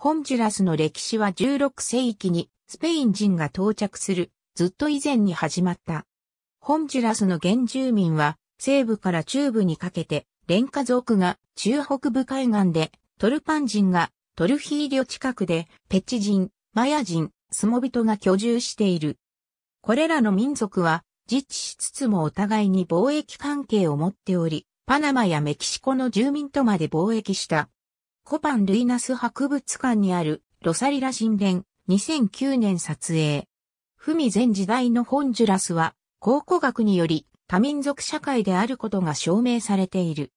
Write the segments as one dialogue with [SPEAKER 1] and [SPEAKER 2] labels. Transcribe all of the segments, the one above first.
[SPEAKER 1] ホンジュラスの歴史は16世紀にスペイン人が到着するずっと以前に始まった。ホンジュラスの原住民は西部から中部にかけてレンカ族が中北部海岸でトルパン人がトルヒーリョ近くでペチ人、マヤ人、スモビトが居住している。これらの民族は自治しつつもお互いに貿易関係を持っており、パナマやメキシコの住民とまで貿易した。コパン・ルイナス博物館にあるロサリラ神殿2009年撮影。フミ前時代のホンジュラスは考古学により多民族社会であることが証明されている。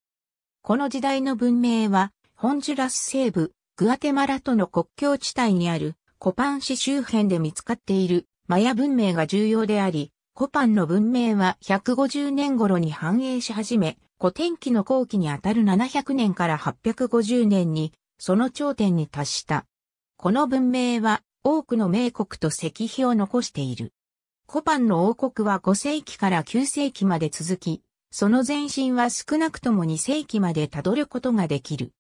[SPEAKER 1] この時代の文明はホンジュラス西部グアテマラとの国境地帯にあるコパン市周辺で見つかっているマヤ文明が重要であり、コパンの文明は150年頃に繁栄し始め、古典期の後期にあたる700年から850年に、その頂点に達した。この文明は、多くの名国と石碑を残している。コパンの王国は5世紀から9世紀まで続き、その前身は少なくとも2世紀までたどることができる。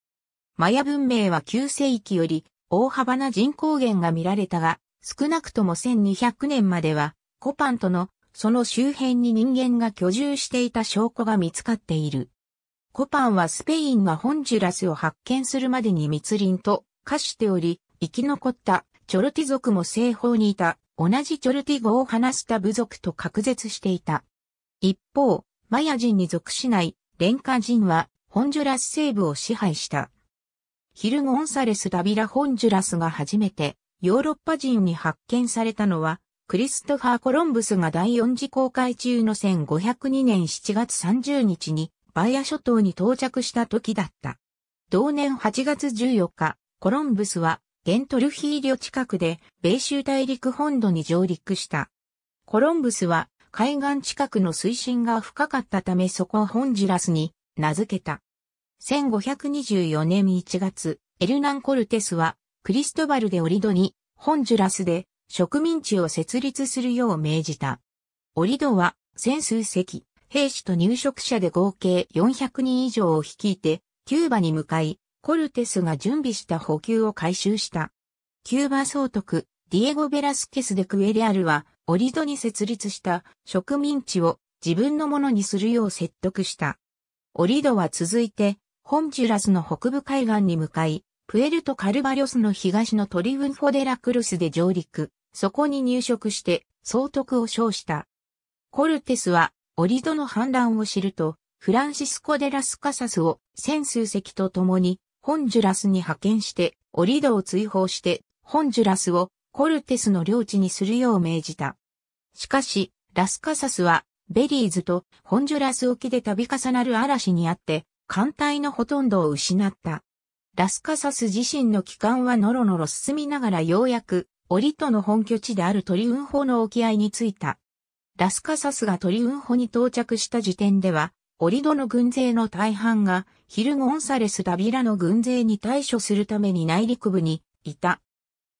[SPEAKER 1] マヤ文明は9世紀より大幅な人口減が見られたが、少なくとも1200年まではコパンとのその周辺に人間が居住していた証拠が見つかっている。コパンはスペインがホンジュラスを発見するまでに密林と化しており、生き残ったチョルティ族も西方にいた、同じチョルティ語を話した部族と隔絶していた。一方、マヤ人に属しないレンカ人はホンジュラス西部を支配した。ヒル・ゴンサレス・ダビラ・ホンジュラスが初めてヨーロッパ人に発見されたのはクリストファー・コロンブスが第4次航海中の1502年7月30日にバイア諸島に到着した時だった。同年8月14日、コロンブスはゲントルヒーリョ近くで米州大陸本土に上陸した。コロンブスは海岸近くの水深が深かったためそこをホンジュラスに名付けた。1524年1月、エルナン・コルテスはクリストバルでオリドにホンジュラスで植民地を設立するよう命じた。オリドは、千数隻、兵士と入植者で合計400人以上を率いて、キューバに向かい、コルテスが準備した補給を回収した。キューバ総督、ディエゴ・ベラスケス・デクエリアルは、オリドに設立した植民地を自分のものにするよう説得した。オリドは続いて、ホンジュラスの北部海岸に向かい、プエルト・カルバリョスの東のトリウンフォデラクルスで上陸、そこに入植して総督を称した。コルテスは、オリドの反乱を知ると、フランシスコ・デラス・カサスを千数隻と共に、ホンジュラスに派遣して、オリドを追放して、ホンジュラスをコルテスの領地にするよう命じた。しかし、ラスカサスは、ベリーズとホンジュラス沖で度重なる嵐にあって、艦隊のほとんどを失った。ラスカサス自身の帰還はのろのろ進みながらようやく、オリトの本拠地であるトリウンホの沖合に着いた。ラスカサスがトリウンホに到着した時点では、オリドの軍勢の大半がヒル・ゴンサレス・ダビラの軍勢に対処するために内陸部にいた。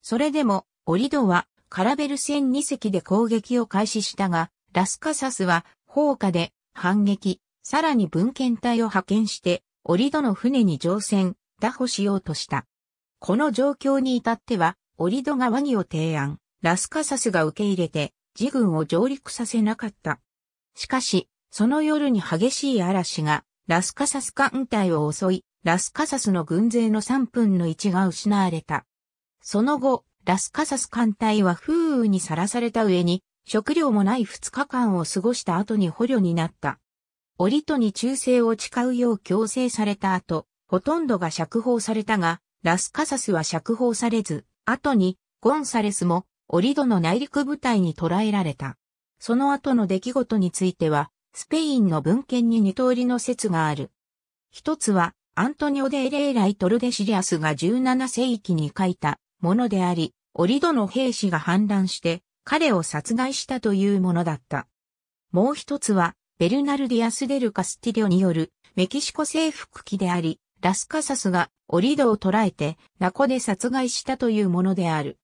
[SPEAKER 1] それでも、オリドはカラベル戦2隻で攻撃を開始したが、ラスカサスは砲火で反撃、さらに文献隊を派遣して、オリドの船に乗船、拿捕しようとした。この状況に至っては、オリドが和議を提案、ラスカサスが受け入れて、自軍を上陸させなかった。しかし、その夜に激しい嵐が、ラスカサス艦隊を襲い、ラスカサスの軍勢の3分の1が失われた。その後、ラスカサス艦隊は風雨にさらされた上に、食料もない2日間を過ごした後に捕虜になった。オリトに忠誠を誓うよう強制された後、ほとんどが釈放されたが、ラスカサスは釈放されず、後にゴンサレスもオリドの内陸部隊に捕らえられた。その後の出来事については、スペインの文献に二通りの説がある。一つは、アントニオ・デ・レイライ・トルデシリアスが17世紀に書いたものであり、オリドの兵士が反乱して、彼を殺害したというものだった。もう一つは、ベルナルディアス・デル・カスティリオによるメキシコ征服記であり、ラスカサスがオリドを捕らえてナコで殺害したというものである。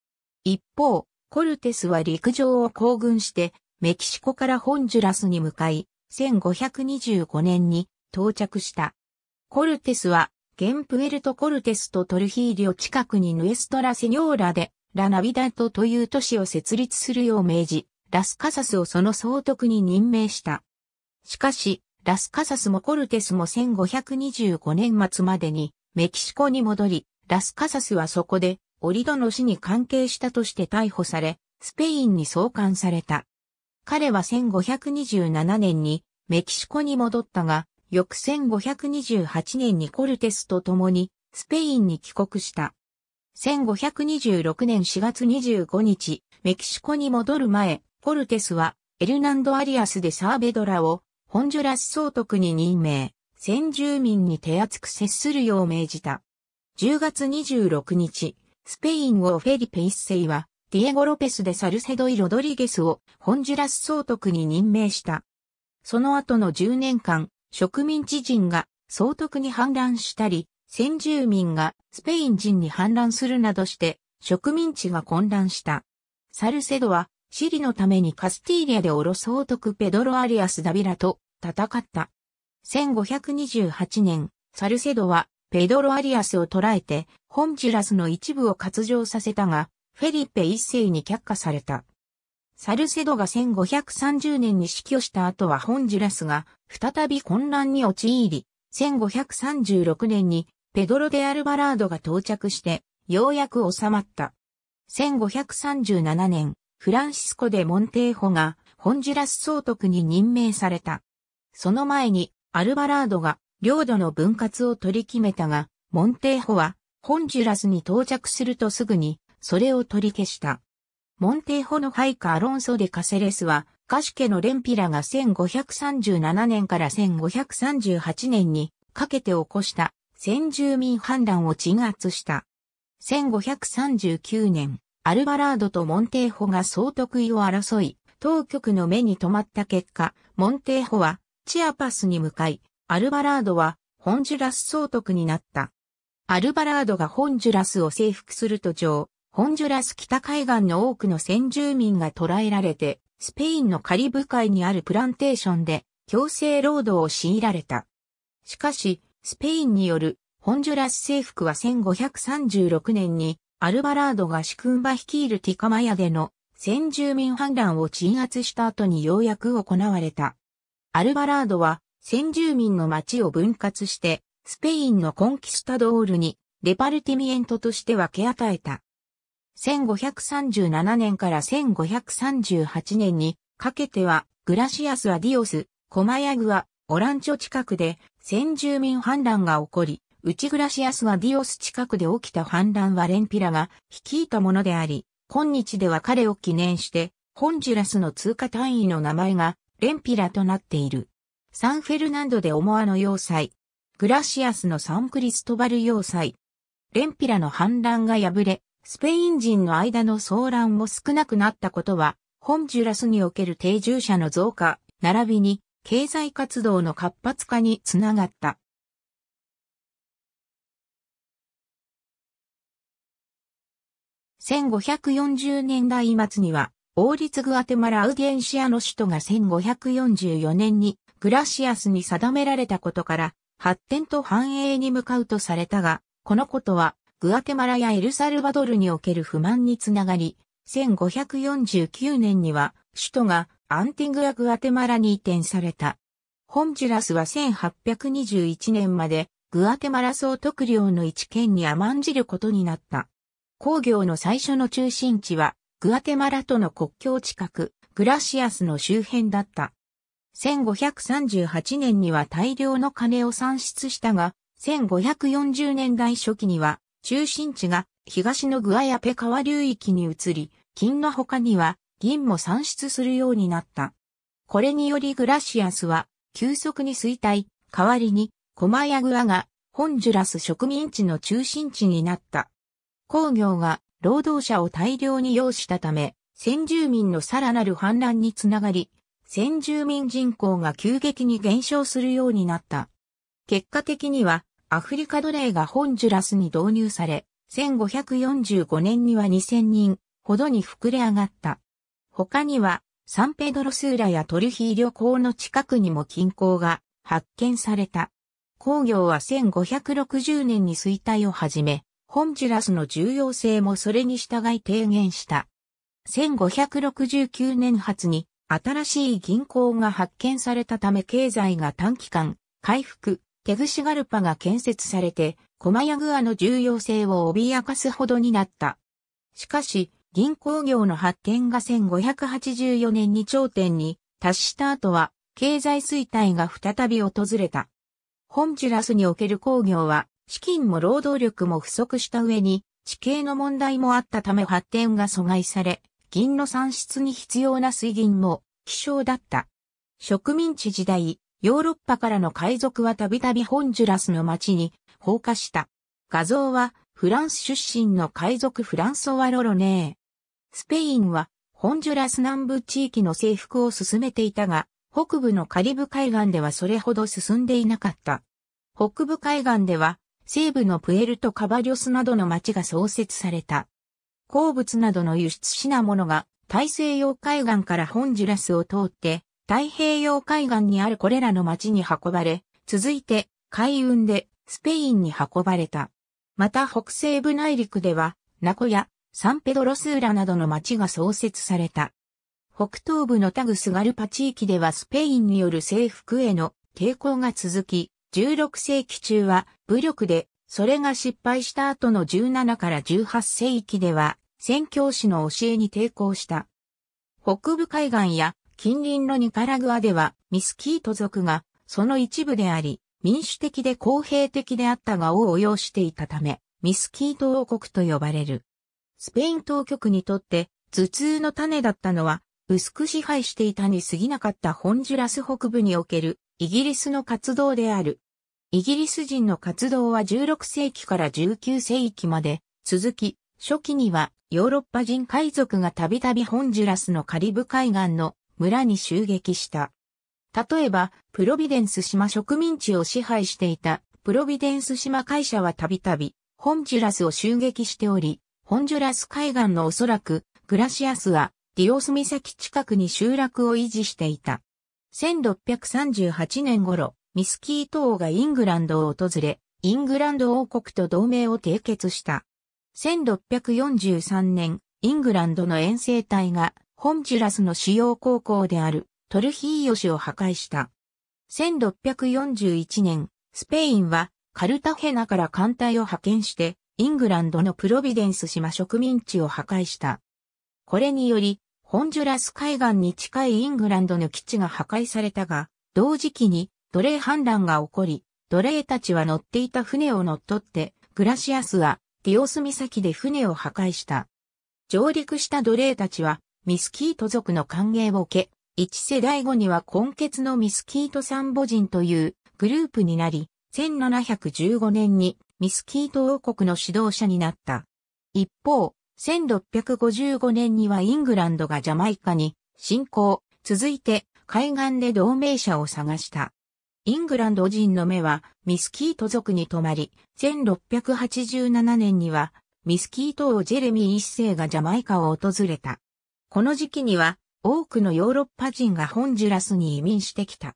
[SPEAKER 1] 一方、コルテスは陸上を行軍してメキシコからホンジュラスに向かい、1525年に到着した。コルテスは、ゲンプエルトコルテスとトルヒーリオ近くにヌエストラセニョーラで、ラナビダトという都市を設立するよう命じ、ラスカサスをその総督に任命した。しかし、ラスカサスもコルテスも1525年末までにメキシコに戻り、ラスカサスはそこでオリドの死に関係したとして逮捕され、スペインに送還された。彼は1527年にメキシコに戻ったが、翌1528年にコルテスと共にスペインに帰国した。1526年4月25日、メキシコに戻る前、コルテスはエルナンド・アリアスでサーベドラをホンジュラス総督に任命、先住民に手厚く接するよう命じた。10月26日、スペイン王フェリペ一世は、ディエゴ・ロペスでサルセドイ・ロドリゲスをホンジュラス総督に任命した。その後の10年間、植民地人が総督に反乱したり、先住民がスペイン人に反乱するなどして、植民地が混乱した。サルセドはシリのためにカスティーリアでおろそうとくペドロ・アリアス・ダビラと戦った。1528年、サルセドはペドロ・アリアスを捕らえて、ホンジュラスの一部を割上させたが、フェリペ一世に却下された。サルセドが1530年に死去した後はホンジュラスが再び混乱に陥り、1536年にペドロ・デ・アルバラードが到着して、ようやく収まった。1537年、フランシスコ・デ・モンテーホが、ホンジュラス総督に任命された。その前に、アルバラードが、領土の分割を取り決めたが、モンテーホは、ホンジュラスに到着するとすぐに、それを取り消した。モンテーホの配下アロンソ・デ・カセレスは、カシケのレンピラが1537年から1538年にかけて起こした先住民反乱を鎮圧した。1539年、アルバラードとモンテーホが総得意を争い、当局の目に留まった結果、モンテーホはチアパスに向かい、アルバラードはホンジュラス総督になった。アルバラードがホンジュラスを征服すると上、ホンジュラス北海岸の多くの先住民が捕らえられて、スペインのカリブ海にあるプランテーションで強制労働を強いられた。しかし、スペインによるホンジュラス征服は1536年にアルバラードがシクンバ率いるティカマヤでの先住民反乱を鎮圧した後にようやく行われた。アルバラードは先住民の町を分割して、スペインのコンキスタドールにレパルティミエントとして分け与えた。1537年から1538年にかけては、グラシアス・アディオス、コマヤグア、オランチョ近くで先住民反乱が起こり、内グラシアスはディオス近くで起きた反乱はレンピラが率いたものであり、今日では彼を記念して、ホンジュラスの通貨単位の名前がレンピラとなっている。サンフェルナンドで思わぬ要塞。グラシアスのサンクリストバル要塞。レンピラの反乱が破れ、スペイン人の間の騒乱も少なくなったことは、ホンジュラスにおける定住者の増加、並びに経済活動の活発化につながった。1540年代末には、王立グアテマラアウディエンシアの首都が1544年にグラシアスに定められたことから、発展と繁栄に向かうとされたが、このことは、グアテマラやエルサルバドルにおける不満につながり、1549年には、首都がアンティグア・グアテマラに移転された。ホンジュラスは1821年まで、グアテマラ総督領の一県に甘んじることになった。工業の最初の中心地は、グアテマラとの国境近く、グラシアスの周辺だった。1538年には大量の金を産出したが、1540年代初期には、中心地が東のグアヤペ川流域に移り、金の他には銀も産出するようになった。これによりグラシアスは急速に衰退、代わりにコマヤグアがホンジュラス植民地の中心地になった。工業が労働者を大量に要したため、先住民のさらなる反乱につながり、先住民人口が急激に減少するようになった。結果的には、アフリカ奴隷がホンジュラスに導入され、1545年には2000人ほどに膨れ上がった。他には、サンペドロスーラやトルヒー旅行の近くにも近郊が発見された。工業は1560年に衰退を始め、ホンジュラスの重要性もそれに従い提言した。1569年初に新しい銀行が発見されたため経済が短期間、回復、テグシガルパが建設されて、コマヤグアの重要性を脅かすほどになった。しかし、銀行業の発展が1584年に頂点に達した後は、経済衰退が再び訪れた。ホンジュラスにおける工業は、資金も労働力も不足した上に、地形の問題もあったため発展が阻害され、銀の産出に必要な水銀も希少だった。植民地時代、ヨーロッパからの海賊はたびたびホンジュラスの町に放火した。画像はフランス出身の海賊フランソワ・ロロネー。スペインはホンジュラス南部地域の征服を進めていたが、北部のカリブ海岸ではそれほど進んでいなかった。北部海岸では西部のプエルトカバリョスなどの町が創設された。鉱物などの輸出品物が大西洋海岸からホンジュラスを通って太平洋海岸にあるこれらの町に運ばれ、続いて海運でスペインに運ばれた。また北西部内陸ではナコやサンペドロスーラなどの町が創設された。北東部のタグスガルパ地域ではスペインによる征服への抵抗が続き、16世紀中は武力で、それが失敗した後の17から18世紀では、宣教師の教えに抵抗した。北部海岸や近隣のニカラグアではミスキート族がその一部であり、民主的で公平的であったがを応用していたため、ミスキート王国と呼ばれる。スペイン当局にとって頭痛の種だったのは、薄く支配していたに過ぎなかったホンジュラス北部におけるイギリスの活動である。イギリス人の活動は16世紀から19世紀まで続き、初期にはヨーロッパ人海賊がたびたびホンジュラスのカリブ海岸の村に襲撃した。例えば、プロビデンス島植民地を支配していたプロビデンス島会社はたびたびホンジュラスを襲撃しており、ホンジュラス海岸のおそらくグラシアスはディオス岬近くに集落を維持していた。1638年頃、ミスキー島がイングランドを訪れ、イングランド王国と同盟を締結した。1643年、イングランドの遠征隊が、ホンジュラスの主要高校であるトルヒーヨ市を破壊した。1641年、スペインはカルタヘナから艦隊を派遣して、イングランドのプロビデンス島植民地を破壊した。これにより、ホンジュラス海岸に近いイングランドの基地が破壊されたが、同時期に奴隷反乱が起こり、奴隷たちは乗っていた船を乗っ取って、グラシアスはディオス岬で船を破壊した。上陸した奴隷たちはミスキート族の歓迎を受け、一世代後には根血のミスキートサンボ人というグループになり、1715年にミスキート王国の指導者になった。一方、1655年にはイングランドがジャマイカに侵攻、続いて海岸で同盟者を探した。イングランド人の目はミスキート族に泊まり、1687年にはミスキート王ジェレミー一世がジャマイカを訪れた。この時期には多くのヨーロッパ人がホンジュラスに移民してきた。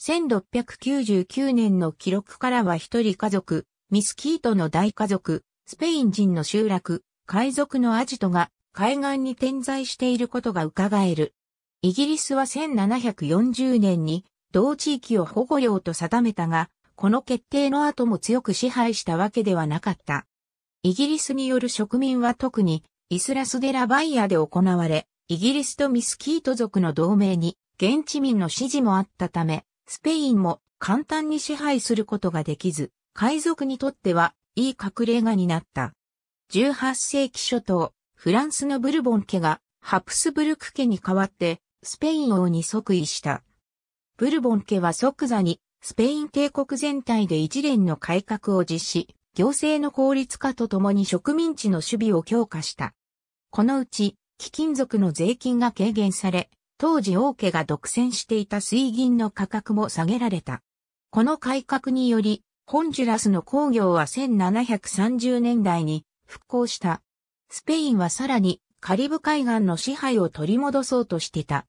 [SPEAKER 1] 1699年の記録からは一人家族、ミスキートの大家族、スペイン人の集落、海賊のアジトが海岸に点在していることが伺える。イギリスは1740年に同地域を保護領と定めたが、この決定の後も強く支配したわけではなかった。イギリスによる植民は特にイスラスデラバイアで行われ、イギリスとミスキート族の同盟に現地民の支持もあったため、スペインも簡単に支配することができず、海賊にとってはいい隠れ家になった。18世紀初頭、フランスのブルボン家がハプスブルク家に代わってスペイン王に即位した。ブルボン家は即座にスペイン帝国全体で一連の改革を実施、行政の効率化とともに植民地の守備を強化した。このうち、貴金属の税金が軽減され、当時王家が独占していた水銀の価格も下げられた。この改革により、ホンジュラスの工業は1730年代に復興した。スペインはさらにカリブ海岸の支配を取り戻そうとしてた。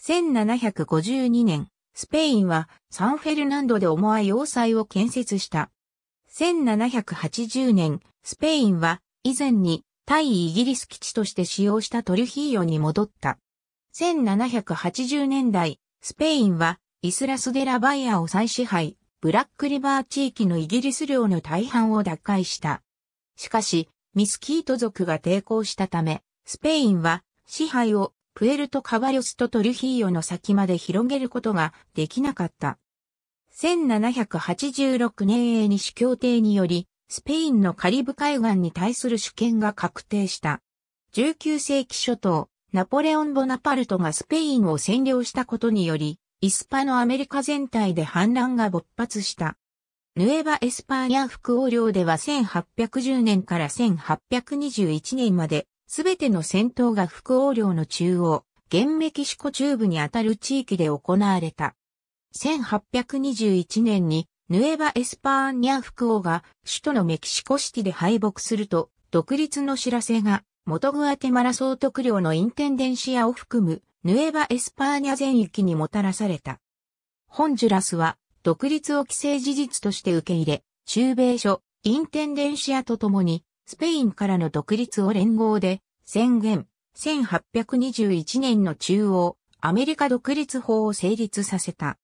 [SPEAKER 1] 1752年、スペインはサンフェルナンドで思わ要塞を建設した。1780年、スペインは以前に対イギリス基地として使用したトルヒーヨに戻った。1780年代、スペインはイスラスデラバイアを再支配、ブラックリバー地域のイギリス領の大半を奪回した。しかし、ミスキート族が抵抗したため、スペインは支配をプエルトカバリョスとトルヒーヨの先まで広げることができなかった。1786年英西協定により、スペインのカリブ海岸に対する主権が確定した。19世紀初頭、ナポレオン・ボナパルトがスペインを占領したことにより、イスパのアメリカ全体で反乱が勃発した。ヌエバ・エスパーニャ副王領では1810年から1821年まで、すべての戦闘が副王領の中央、現メキシコ中部にあたる地域で行われた。1821年に、ヌエバ・エスパーニャ副王が首都のメキシコシティで敗北すると、独立の知らせが、元グアテマラ総督領のインテンデンシアを含む、ヌエバ・エスパーニャ全域にもたらされた。ホンジュラスは独立を規制事実として受け入れ、中米諸、インテンデンシアとともに、スペインからの独立を連合で、宣言、1821年の中央、アメリカ独立法を成立させた。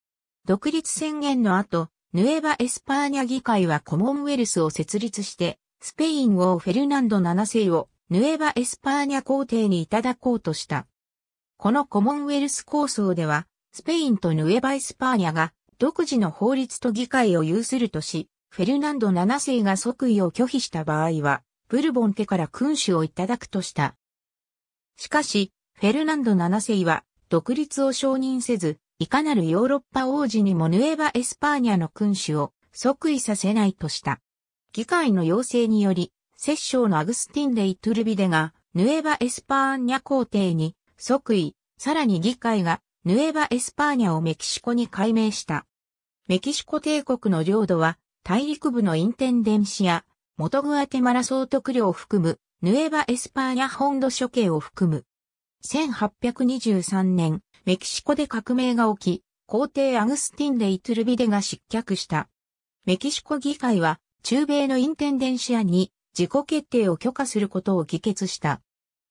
[SPEAKER 1] 独立宣言の後、ヌエバ・エスパーニャ議会はコモンウェルスを設立して、スペイン王フェルナンド7世をヌエバ・エスパーニャ皇帝にいただこうとした。このコモンウェルス構想では、スペインとヌエバ・エスパーニャが独自の法律と議会を有するとし、フェルナンド7世が即位を拒否した場合は、ブルボン家から君主をいただくとした。しかし、フェルナンド7世は独立を承認せず、いかなるヨーロッパ王子にもヌエバ・エスパーニャの君主を即位させないとした。議会の要請により、摂政のアグスティン・レイ・トゥルビデが、ヌエバ・エスパーニャ皇帝に即位、さらに議会がヌエバ・エスパーニャをメキシコに改名した。メキシコ帝国の領土は、大陸部のインテンデンシア、モトグアテマラ総督領を含む、ヌエバ・エスパーニャ本土諸系を含む。1823年、メキシコで革命が起き、皇帝アグスティン・レイトゥルビデが失脚した。メキシコ議会は、中米のインテンデンシアに自己決定を許可することを議決した。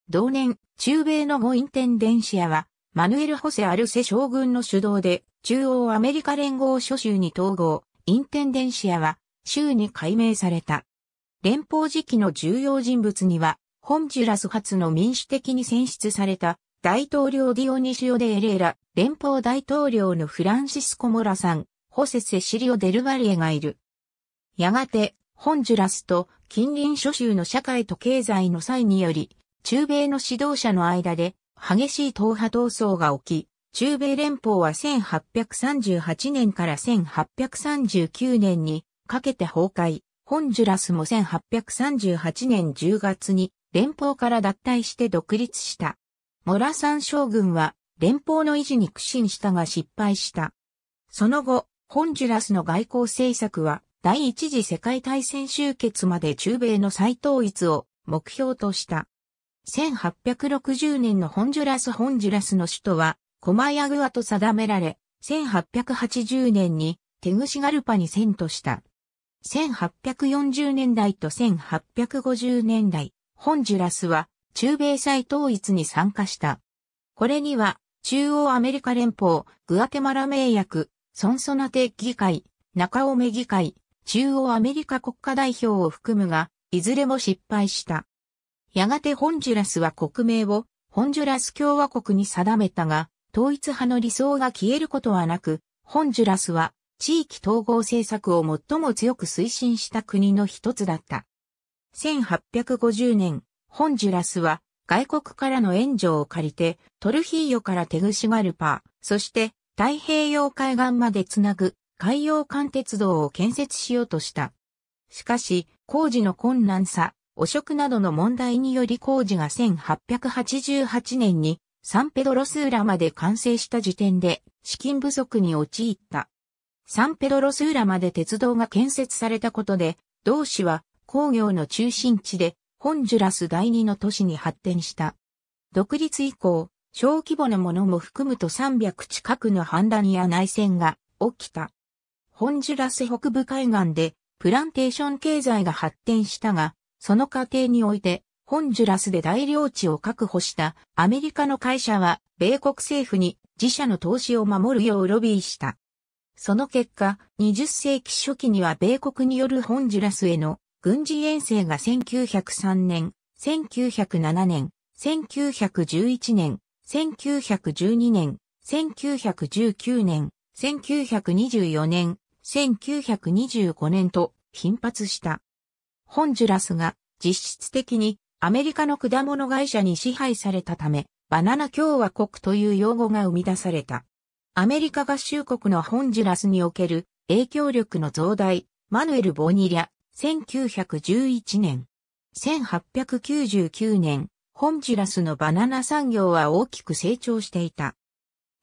[SPEAKER 1] 同年、中米の後インテンデンシアは、マヌエル・ホセ・アルセ将軍の主導で中央アメリカ連合諸州に統合、インテンデンシアは州に改名された。連邦時期の重要人物には、ホンジュラス初の民主的に選出された大統領ディオニシオ・デ・エレーラ、連邦大統領のフランシスコ・モラさん、ホセ・セシリオ・デルバリエがいる。やがて、ホンジュラスと近隣諸州の社会と経済の際により、中米の指導者の間で激しい党派闘争が起き、中米連邦は1838年から1839年にかけて崩壊。ホンジュラスも1838年10月に連邦から脱退して独立した。モラサン将軍は連邦の維持に苦心したが失敗した。その後、ホンジュラスの外交政策は第一次世界大戦終結まで中米の再統一を目標とした。1860年のホンジュラスホンジュラスの首都はコマヤグアと定められ、1880年にテグシガルパに遷都した。1840年代と1850年代、ホンジュラスは中米再統一に参加した。これには、中央アメリカ連邦、グアテマラ名役、ソンソナテ議会、中尾目議会、中央アメリカ国家代表を含むが、いずれも失敗した。やがてホンジュラスは国名を、ホンジュラス共和国に定めたが、統一派の理想が消えることはなく、ホンジュラスは地域統合政策を最も強く推進した国の一つだった。1850年、ホンジュラスは外国からの援助を借りて、トルヒーヨからテグシガルパー、そして太平洋海岸までつなぐ海洋間鉄道を建設しようとした。しかし、工事の困難さ、汚職などの問題により工事が1888年にサンペドロスーラまで完成した時点で資金不足に陥った。サンペドロスーラまで鉄道が建設されたことで、同市は工業の中心地でホンジュラス第二の都市に発展した。独立以降、小規模なものも含むと300近くの反乱や内戦が起きた。ホンジュラス北部海岸でプランテーション経済が発展したが、その過程においてホンジュラスで大領地を確保したアメリカの会社は米国政府に自社の投資を守るようロビーした。その結果、20世紀初期には米国によるホンジュラスへの軍事遠征が1903年、1907年、1911年、1912年、1919年、1924年、1925年と頻発した。ホンジュラスが実質的にアメリカの果物会社に支配されたため、バナナ共和国という用語が生み出された。アメリカ合衆国のホンジュラスにおける影響力の増大、マヌエル・ボニリャ、1911年。1899年、ホンジュラスのバナナ産業は大きく成長していた。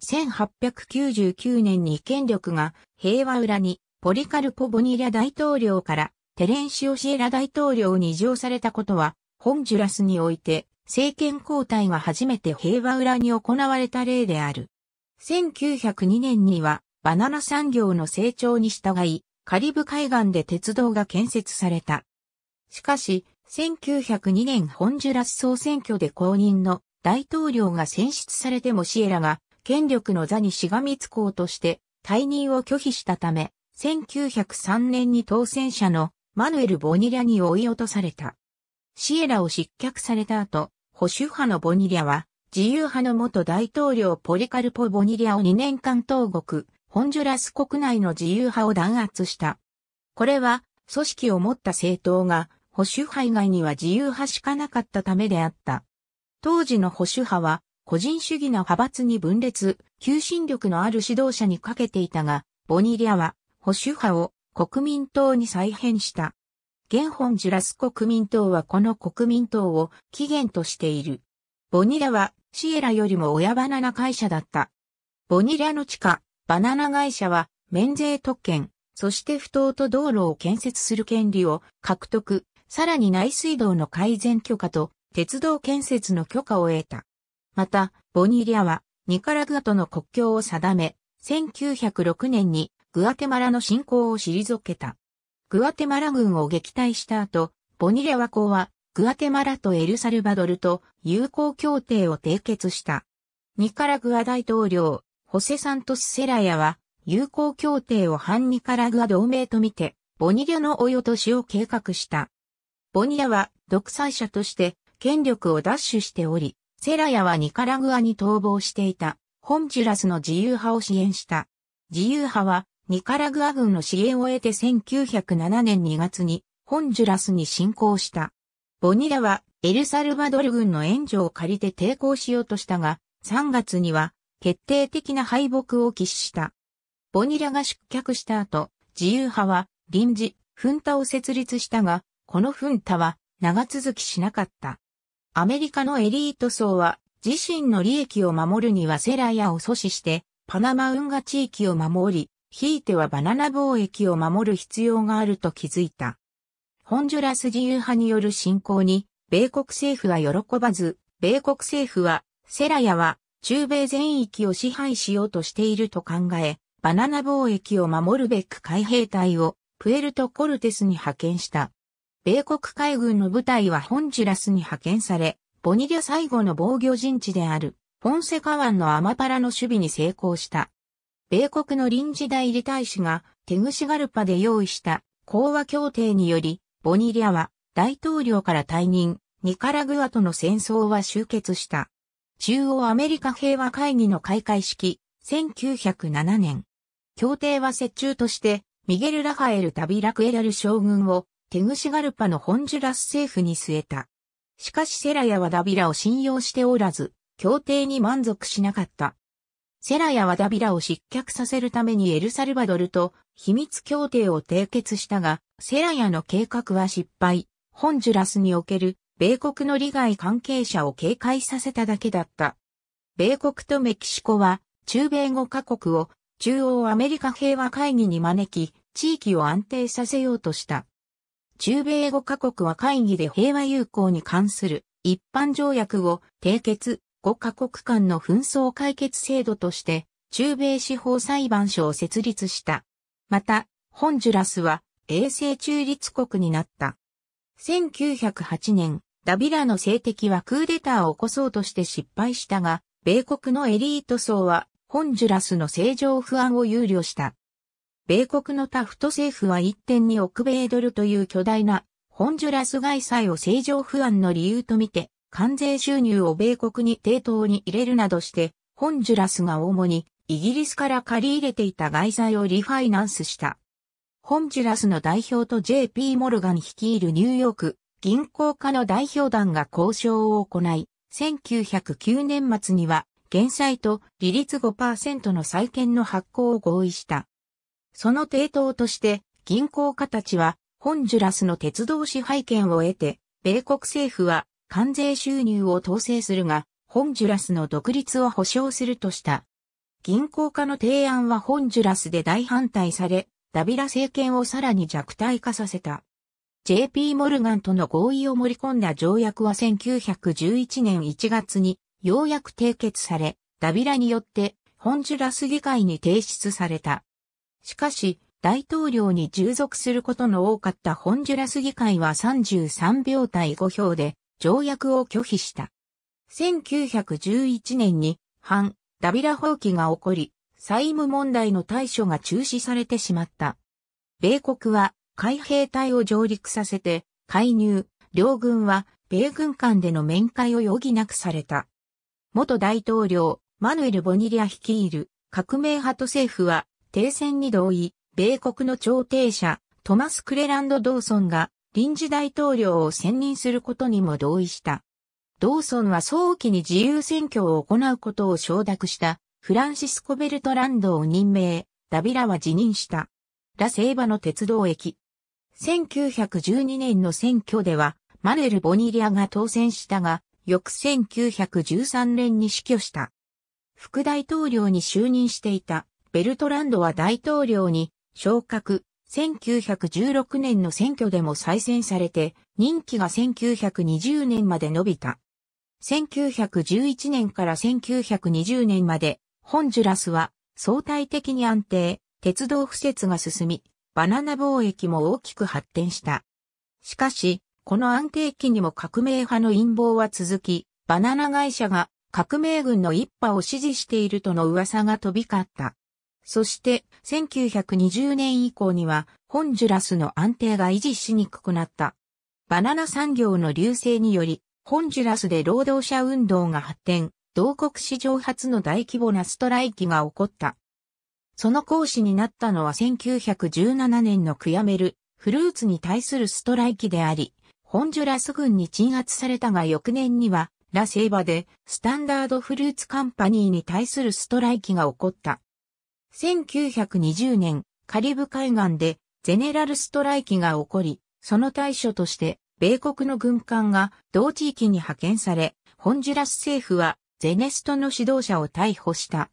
[SPEAKER 1] 1899年に権力が平和裏にポリカルポ・ボニリャ大統領からテレンシオ・シエラ大統領に異常されたことはホンジュラスにおいて政権交代が初めて平和裏に行われた例である。1902年にはバナナ産業の成長に従い、カリブ海岸で鉄道が建設された。しかし、1902年ホンジュラス総選挙で公認の大統領が選出されてもシエラが権力の座にしがみつこうとして退任を拒否したため、1903年に当選者のマヌエル・ボニラに追い落とされた。シエラを失脚された後、保守派のボニリアは、自由派の元大統領ポリカルポ・ボニリアを2年間投獄、ホンジュラス国内の自由派を弾圧した。これは、組織を持った政党が、保守派以外には自由派しかなかったためであった。当時の保守派は、個人主義の派閥に分裂、求心力のある指導者にかけていたが、ボニリアは、保守派を国民党に再編した。現本ジュラス国民党はこの国民党を起源としている。ボニラはシエラよりも親バナナ会社だった。ボニラの地下、バナナ会社は免税特権、そして不当と道路を建設する権利を獲得、さらに内水道の改善許可と鉄道建設の許可を得た。また、ボニリアはニカラグアとの国境を定め、1906年にグアテマラの侵攻を退けた。グアテマラ軍を撃退した後、ボニレワ公はグアテマラとエルサルバドルと友好協定を締結した。ニカラグア大統領、ホセサントス・セラヤは、友好協定を反ニカラグア同盟とみて、ボニレの追い落としを計画した。ボニレは独裁者として権力を奪取しており、セラヤはニカラグアに逃亡していた、ホンジュラスの自由派を支援した。自由派は、ニカラグア軍の支援を得て1907年2月にホンジュラスに侵攻した。ボニラはエルサルバドル軍の援助を借りて抵抗しようとしたが、3月には決定的な敗北を喫した。ボニラが出脚した後、自由派は臨時、フンタを設立したが、このフンタは長続きしなかった。アメリカのエリート層は自身の利益を守るにはセラヤを阻止してパナマ運河地域を守り、ひいてはバナナ貿易を守る必要があると気づいた。ホンジュラス自由派による侵攻に、米国政府は喜ばず、米国政府は、セラヤは、中米全域を支配しようとしていると考え、バナナ貿易を守るべく海兵隊を、プエルトコルテスに派遣した。米国海軍の部隊はホンジュラスに派遣され、ボニリャ最後の防御陣地である、フォンセカ湾のアマパラの守備に成功した。米国の臨時代理大使がテグシガルパで用意した講和協定により、ボニリアは大統領から退任、ニカラグアとの戦争は終結した。中央アメリカ平和会議の開会式、1907年。協定は折衷として、ミゲル・ラファエル・タビラクエラル将軍をテグシガルパのホンジュラス政府に据えた。しかしセラヤはダビラを信用しておらず、協定に満足しなかった。セラやワダビラを失脚させるためにエルサルバドルと秘密協定を締結したが、セラヤの計画は失敗。ホンジュラスにおける米国の利害関係者を警戒させただけだった。米国とメキシコは中米5カ国を中央アメリカ平和会議に招き、地域を安定させようとした。中米5カ国は会議で平和友好に関する一般条約を締結、5カ国間の紛争解決制度として、中米司法裁判所を設立した。また、ホンジュラスは、永世中立国になった。1908年、ダビラの政敵はクーデターを起こそうとして失敗したが、米国のエリート層は、ホンジュラスの政情不安を憂慮した。米国のタフト政府は1.2億米ドルという巨大なホンジュラス外債を政情不安の理由とみて関税収入を米国に抵当に入れるなどして、ホンジュラスが主にイギリスから借り入れていた外債をリファイナンスした。ホンジュラスの代表と JP モルガン率いるニューヨーク銀行家の代表団が交渉を行い、1909年末には減債と利率5%の債券の発行を合意した。その抵当として銀行家たちはホンジュラスの鉄道支配権を得て、米国政府は関税収入を統制するが、ホンジュラスの独立を保障するとした。銀行家の提案はホンジュラスで大反対され、ダビラ政権をさらに弱体化させた。JP モルガンとの合意を盛り込んだ条約は1911年1月にようやく締結され、ダビラによってホンジュラス議会に提出された。しかし、大統領に従属することの多かったホンジュラス議会は33秒対5票で条約を拒否した。1911年に反ダビラ放棄が起こり、債務問題の対処が中止されてしまった。米国は海兵隊を上陸させて介入、両軍は米軍間での面会を余儀なくされた。元大統領、マヌエル・ボニリア率いる革命派と政府は停戦に同意、米国の調停者、トマス・クレランド・ドーソンが臨時大統領を選任することにも同意した。ドーソンは早期に自由選挙を行うことを承諾したフランシスコ・ベルトランドを任命、ダビラは辞任した。ラ・セーバの鉄道駅。1912年の選挙では、マレル・ボニリアが当選したが、翌1913年に死去した。副大統領に就任していたベルトランドは大統領に昇格、1916年の選挙でも再選されて、任期が1920年まで伸びた。1911年から1920年まで、ホンジュラスは相対的に安定、鉄道敷設が進み、バナナ貿易も大きく発展した。しかし、この安定期にも革命派の陰謀は続き、バナナ会社が革命軍の一派を支持しているとの噂が飛び交った。そして、1920年以降には、ホンジュラスの安定が維持しにくくなった。バナナ産業の流星により、ホンジュラスで労働者運動が発展、同国史上初の大規模なストライキが起こった。その講師になったのは1917年のクヤメル、フルーツに対するストライキであり、ホンジュラス軍に鎮圧されたが翌年には、ラセーバでスタンダードフルーツカンパニーに対するストライキが起こった。1920年、カリブ海岸でゼネラルストライキが起こり、その対処として、米国の軍艦が同地域に派遣され、ホンジュラス政府はゼネストの指導者を逮捕した。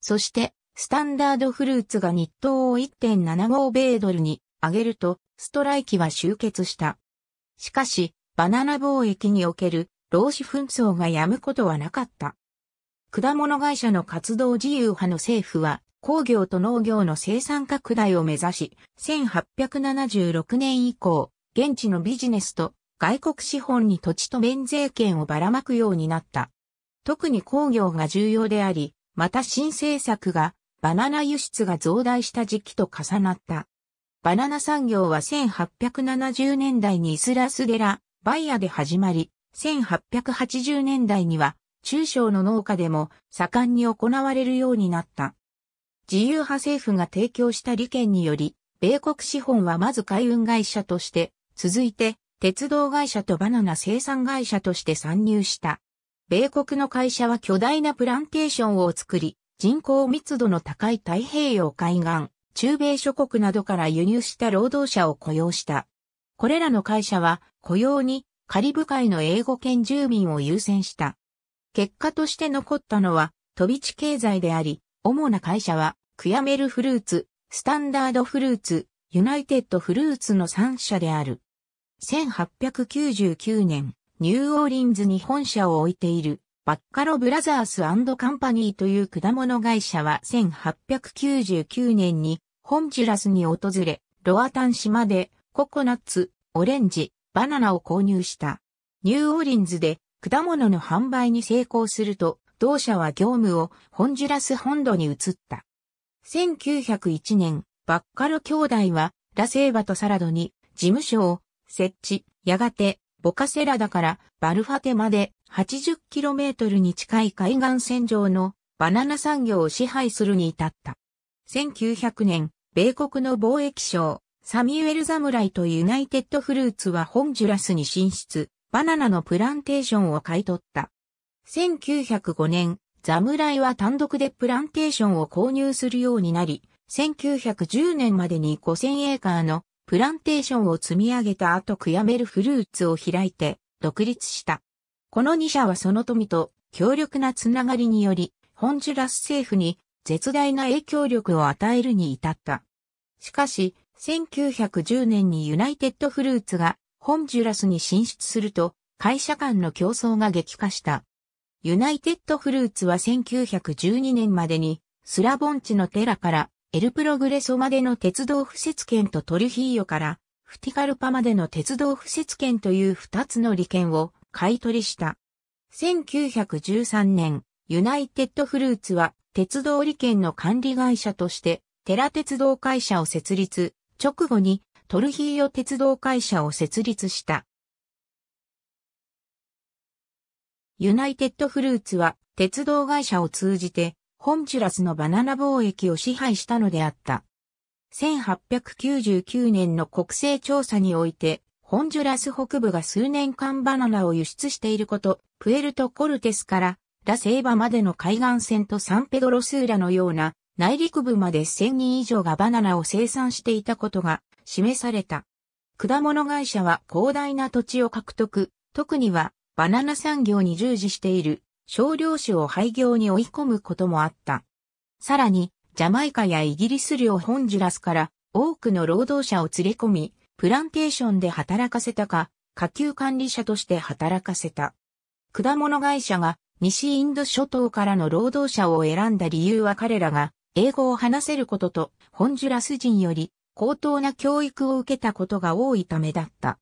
[SPEAKER 1] そして、スタンダードフルーツが日当を1.75米ドルに上げると、ストライキは終結した。しかし、バナナ貿易における労使紛争が止むことはなかった。果物会社の活動自由派の政府は、工業と農業の生産拡大を目指し、1876年以降、現地のビジネスと外国資本に土地と免税権をばらまくようになった。特に工業が重要であり、また新政策がバナナ輸出が増大した時期と重なった。バナナ産業は1870年代にイスラスデラ、バイアで始まり、1880年代には中小の農家でも盛んに行われるようになった。自由派政府が提供した利権により、米国資本はまず海運会社として、続いて鉄道会社とバナナ生産会社として参入した。米国の会社は巨大なプランテーションを作り、人口密度の高い太平洋海岸、中米諸国などから輸入した労働者を雇用した。これらの会社は雇用にカリブ海の英語圏住民を優先した。結果として残ったのは飛び地経済であり、主な会社はクヤメルフルーツ、スタンダードフルーツ、ユナイテッドフルーツの3社である。1899年、ニューオーリンズに本社を置いている、バッカロブラザースカンパニーという果物会社は1899年にホンジュラスに訪れ、ロアタン島でココナッツ、オレンジ、バナナを購入した。ニューオーリンズで果物の販売に成功すると、同社は業務をホンジュラス本土に移った。1901年、バッカル兄弟は、ラセーバとサラドに、事務所を設置、やがて、ボカセラダからバルファテまで 80km に近い海岸線上のバナナ産業を支配するに至った。1900年、米国の貿易省、サミュエル・ザムライとユナイテッド・フルーツはホンジュラスに進出、バナナのプランテーションを買い取った。1905年、侍は単独でプランテーションを購入するようになり、1910年までに5000エーカーのプランテーションを積み上げた後悔やめるフルーツを開いて独立した。この2社はその富と強力なつながりにより、ホンジュラス政府に絶大な影響力を与えるに至った。しかし、1910年にユナイテッドフルーツがホンジュラスに進出すると、会社間の競争が激化した。ユナイテッドフルーツは1912年までに、スラボンチのテラから、エルプログレソまでの鉄道付設権とトルヒーヨから、フティカルパまでの鉄道付設権という二つの利権を買い取りした。1913年、ユナイテッドフルーツは鉄道利権の管理会社として、テラ鉄道会社を設立、直後にトルヒーヨ鉄道会社を設立した。ユナイテッドフルーツは鉄道会社を通じてホンチュラスのバナナ貿易を支配したのであった。1899年の国勢調査において、ホンジュラス北部が数年間バナナを輸出していること、プエルトコルテスからラセーバまでの海岸線とサンペドロスーラのような内陸部まで1000人以上がバナナを生産していたことが示された。果物会社は広大な土地を獲得、特にはバナナ産業に従事している少量種を廃業に追い込むこともあった。さらに、ジャマイカやイギリス領ホンジュラスから多くの労働者を連れ込み、プランテーションで働かせたか、下級管理者として働かせた。果物会社が西インド諸島からの労働者を選んだ理由は彼らが英語を話せることとホンジュラス人より高等な教育を受けたことが多いためだった。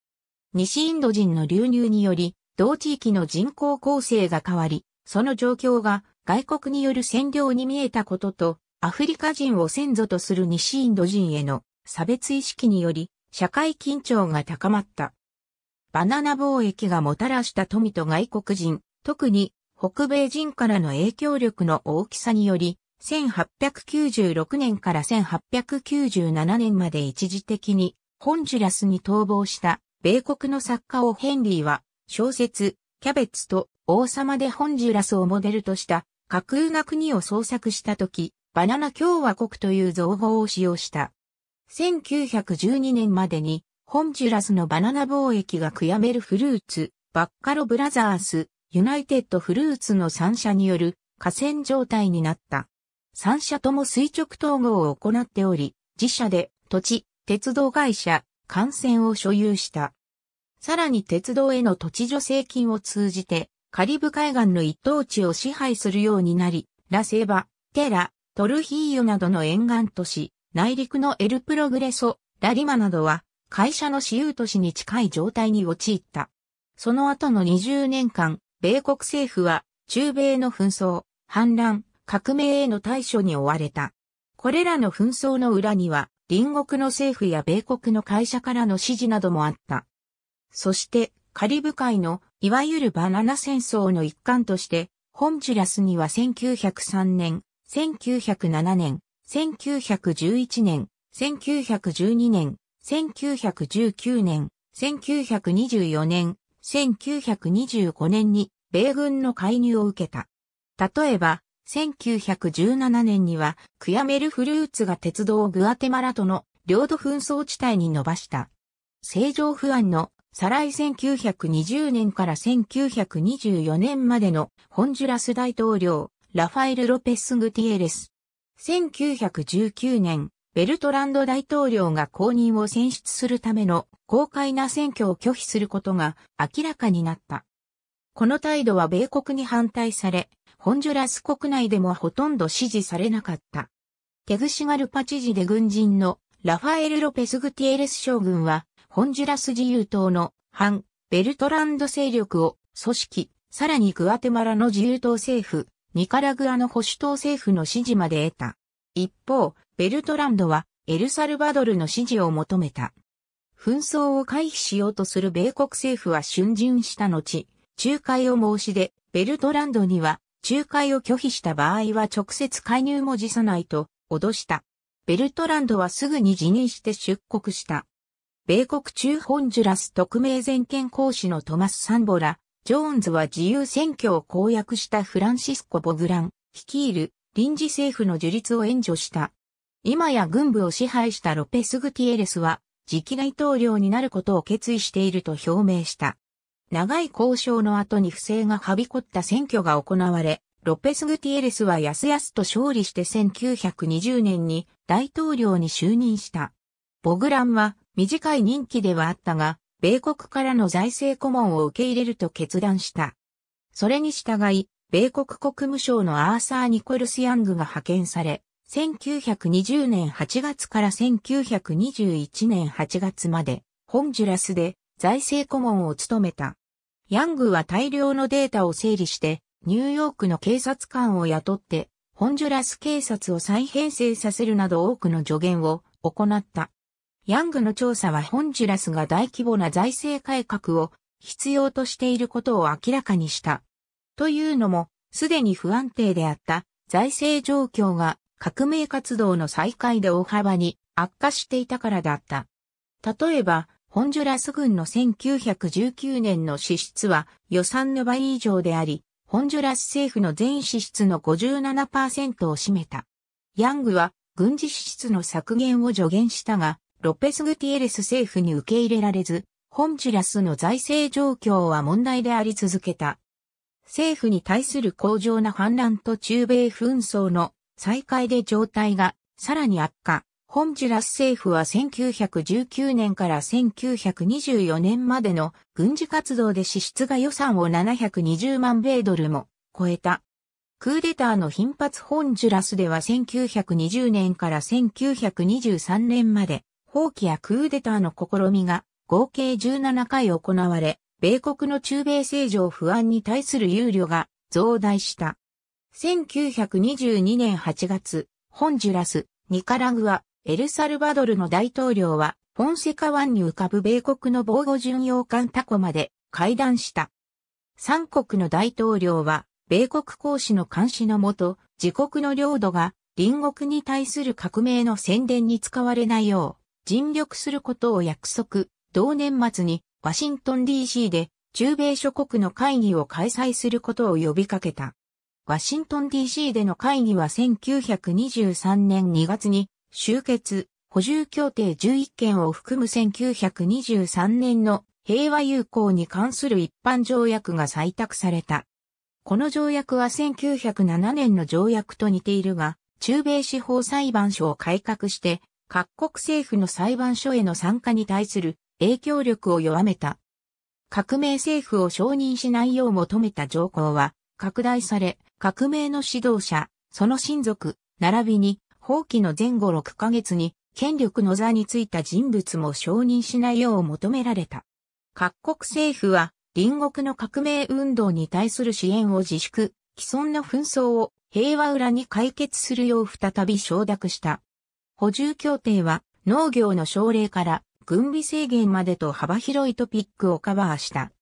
[SPEAKER 1] 西インド人の流入により同地域の人口構成が変わり、その状況が外国による占領に見えたことと、アフリカ人を先祖とする西インド人への差別意識により、社会緊張が高まった。バナナ貿易がもたらした富と外国人、特に北米人からの影響力の大きさにより、1896年から1897年まで一時的にホンジュラスに逃亡した米国の作家をヘンリーは小説、キャベツと王様でホンジュラスをモデルとした架空な国を創作した時、バナナ共和国という造語を使用した。1912年までに、ホンジュラスのバナナ貿易が悔やめるフルーツ、バッカロブラザース、ユナイテッドフルーツの3社による河川状態になった。3社とも垂直統合を行っており、自社で土地、鉄道会社、幹線を所有した。さらに鉄道への土地助成金を通じて、カリブ海岸の一等地を支配するようになり、ラセバ、テラ、トルヒーユなどの沿岸都市、内陸のエルプログレソ、ラリマなどは、会社の私有都市に近い状態に陥った。その後の20年間、米国政府は、中米の紛争、反乱、革命への対処に追われた。これらの紛争の裏には、隣国の政府や米国の会社からの指示などもあった。そしてカリブ海のいわゆるバナナ戦争の一環として、ホンジュラスには1903年、1907年、1911年、1912年、1919年、1924年、1925年に米軍の介入を受けた。例えば、1917年にはクヤメルフルーツが鉄道をグアテマラとの領土紛争地帯に伸ばした。正常不安の再来1920年から1924年までのホンジュラス大統領、ラファエル・ロペス・グティエレス。1919年、ベルトランド大統領が公認を選出するための公開な選挙を拒否することが明らかになった。この態度は米国に反対され、ホンジュラス国内でもほとんど支持されなかった。テグシガルパ知事で軍人のラファエル・ロペス・グティエレス将軍はホンジュラス自由党の反ベルトランド勢力を組織、さらにグアテマラの自由党政府、ニカラグアの保守党政府の支持まで得た。一方、ベルトランドはエルサルバドルの支持を求めた。紛争を回避しようとする米国政府は逡巡した後、仲介を申し出、ベルトランドには仲介を拒否した場合は直接介入も辞さないと脅した。ベルトランドはすぐに辞任して出国した。米国中ホンジュラス特命全権公使のトマス・サンボラ、ジョーンズは自由選挙を公約したフランシスコ・ボグラン、率いる臨時政府の樹立を援助した。今や軍部を支配したロペス・グティエレスは、次期大統領になることを決意していると表明した。長い交渉の後に不正がはびこった選挙が行われ、ロペス・グティエレスはやすやすと勝利して1920年に大統領に就任した。ボグランは短い任期ではあったが、米国からの財政顧問を受け入れると決断した。それに従い、米国国務省のアーサー・ニコルス・ヤングが派遣され、1920年8月から1921年8月まで、ホンジュラスで財政顧問を務めた。ヤングは大量のデータを整理して、ニューヨークの警察官を雇って、ホンジュラス警察を再編成させるなど多くの助言を行った。ヤングの調査はホンジュラスが大規模な財政改革を必要としていることを明らかにした。というのも、すでに不安定であった財政状況が革命活動の再開で大幅に悪化していたからだった。例えば、ホンジュラス軍の1919年の支出は予算の倍以上であり、ホンジュラス政府の全支出の57%を占めた。ヤングは軍事支出の削減を助言したが、ロペス・グティエレス政府に受け入れられず、ホンジュラスの財政状況は問題であり続けた。政府に対する向上な反乱と中米紛争の再開で状態がさらに悪化。ホンジュラス政府は1919年から1924年までの軍事活動で支出が予算を720万米ドルも超えた。クーデターの頻発ホンジュラスでは1920年から1923年まで放棄やクーデターの試みが合計17回行われ、米国の中米政情不安に対する憂慮が増大した。1922年8月、ホンジュラス、ニカラグア、エルサルバドルの大統領は、ポンセカ湾に浮かぶ米国の防護巡洋艦タコまで会談した。三国の大統領は、米国公使の監視のもと、自国の領土が隣国に対する革命の宣伝に使われないよう、尽力することを約束、同年末にワシントン DC で中米諸国の会議を開催することを呼びかけた。ワシントン DC での会議は1923年2月に終結、補充協定11件を含む1923年の平和友好に関する一般条約が採択された。この条約は1907年の条約と似ているが、中米司法裁判所を改革して各国政府の裁判所への参加に対する影響力を弱めた。革命政府を承認しないよう求めた条項は拡大され、革命の指導者、その親族、並びに、放棄の前後6ヶ月に、権力の座についた人物も承認しないよう求められた。各国政府は、隣国の革命運動に対する支援を自粛、既存の紛争を平和裏に解決するよう再び承諾した。補充協定は農業の奨励から軍備制限までと幅広いトピックをカバーした。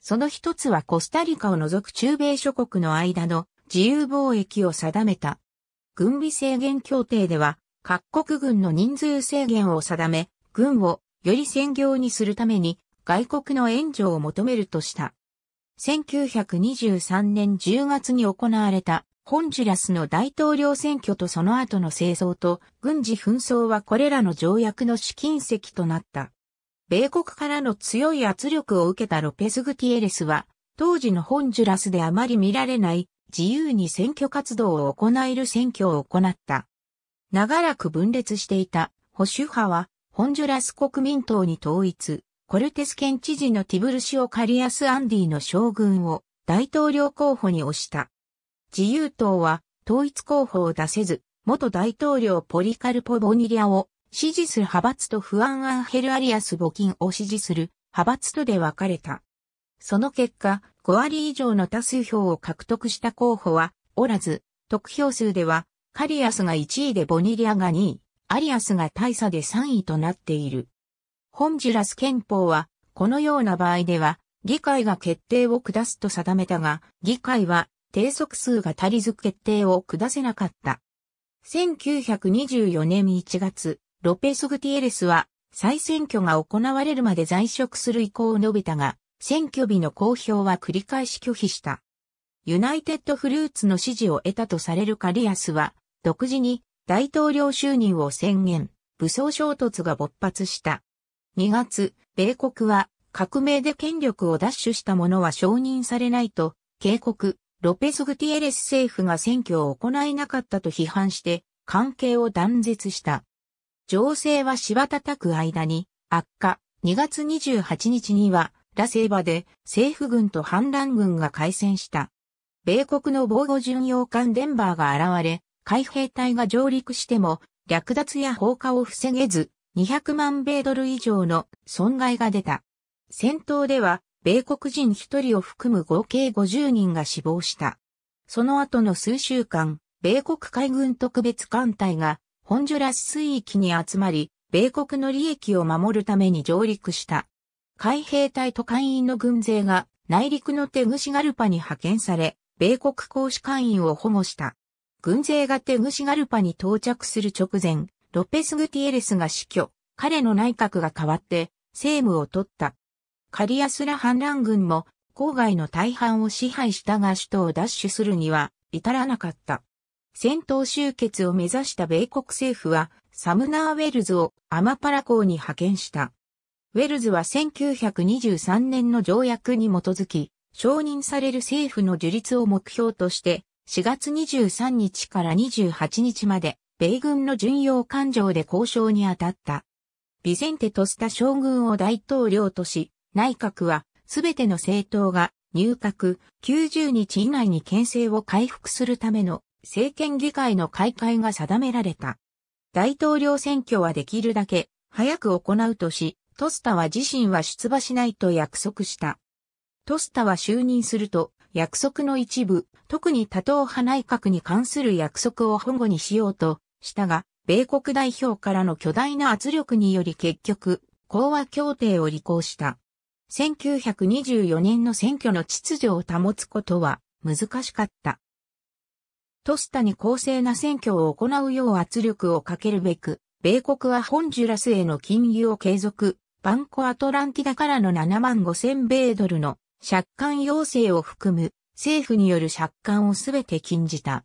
[SPEAKER 1] その一つはコスタリカを除く中米諸国の間の自由貿易を定めた。軍備制限協定では各国軍の人数制限を定め、軍をより専業にするために外国の援助を求めるとした。1923年10月に行われたホンジュラスの大統領選挙とその後の政争と軍事紛争はこれらの条約の試金石となった。米国からの強い圧力を受けたロペス・グティエレスは、当時のホンジュラスであまり見られない自由に選挙活動を行える選挙を行った。長らく分裂していた保守派は、ホンジュラス国民党に統一、コルテス県知事のティブルシオ・カリアス・アンディの将軍を大統領候補に推した。自由党は統一候補を出せず、元大統領ポリカルポ・ボニリアを支持する派閥とフアン・アンヘル・アリアス・募金を支持する派閥とで分かれた。その結果、5割以上の多数票を獲得した候補はおらず、得票数ではカリアスが1位でボニリアが2位、アリアスが大差で3位となっている。ホンジュラス憲法は、このような場合では、議会が決定を下すと定めたが、議会は定速数が足りず決定を下せなかった。1924年1月、ロペス・グティエレスは再選挙が行われるまで在職する意向を述べたが、選挙日の公表は繰り返し拒否した。ユナイテッドフルーツの支持を得たとされるカリアスは、独自に大統領就任を宣言、武装衝突が勃発した。2月、米国は革命で権力を奪取した者は承認されないと警告、ロペス・グティエレス政府が選挙を行えなかったと批判して関係を断絶した。情勢はしばたたく間に悪化。2月28日にはラセーバで政府軍と反乱軍が開戦した。米国の防護巡洋艦デンバーが現れ、海兵隊が上陸しても略奪や放火を防げず、200万米ドル以上の損害が出た。戦闘では米国人1人を含む合計50人が死亡した。その後の数週間、米国海軍特別艦隊がホンジュラス水域に集まり、米国の利益を守るために上陸した。海兵隊と艦員の軍勢が内陸のテグシガルパに派遣され、米国公使艦員を保護した。軍勢がテグシガルパに到着する直前、ロペス・グティエレスが死去、彼の内閣が変わって、政務を取った。カリアスラ反乱軍も郊外の大半を支配したが首都を奪取するには至らなかった。戦闘終結を目指した米国政府はサムナー・ウェルズをアマパラ港に派遣した。ウェルズは1923年の条約に基づき、承認される政府の樹立を目標として、4月23日から28日まで、米軍の巡洋艦上で交渉に当たった。ビセンテ・トスタ将軍を大統領とし、内閣は、すべての政党が入閣90日以内に県政を回復するための政権議会の開会が定められた。大統領選挙はできるだけ早く行うとし、トスタは自身は出馬しないと約束した。トスタは就任すると約束の一部、特に多党派内閣に関する約束を保護にしようとしたが、米国代表からの巨大な圧力により結局、講和協定を履行した。1924年の選挙の秩序を保つことは難しかった。トスタに公正な選挙を行うよう圧力をかけるべく、米国はホンジュラスへの金融を継続、バンコアトランティダからの7万5千米ドルの借款要請を含む政府による借款をすべて禁じた。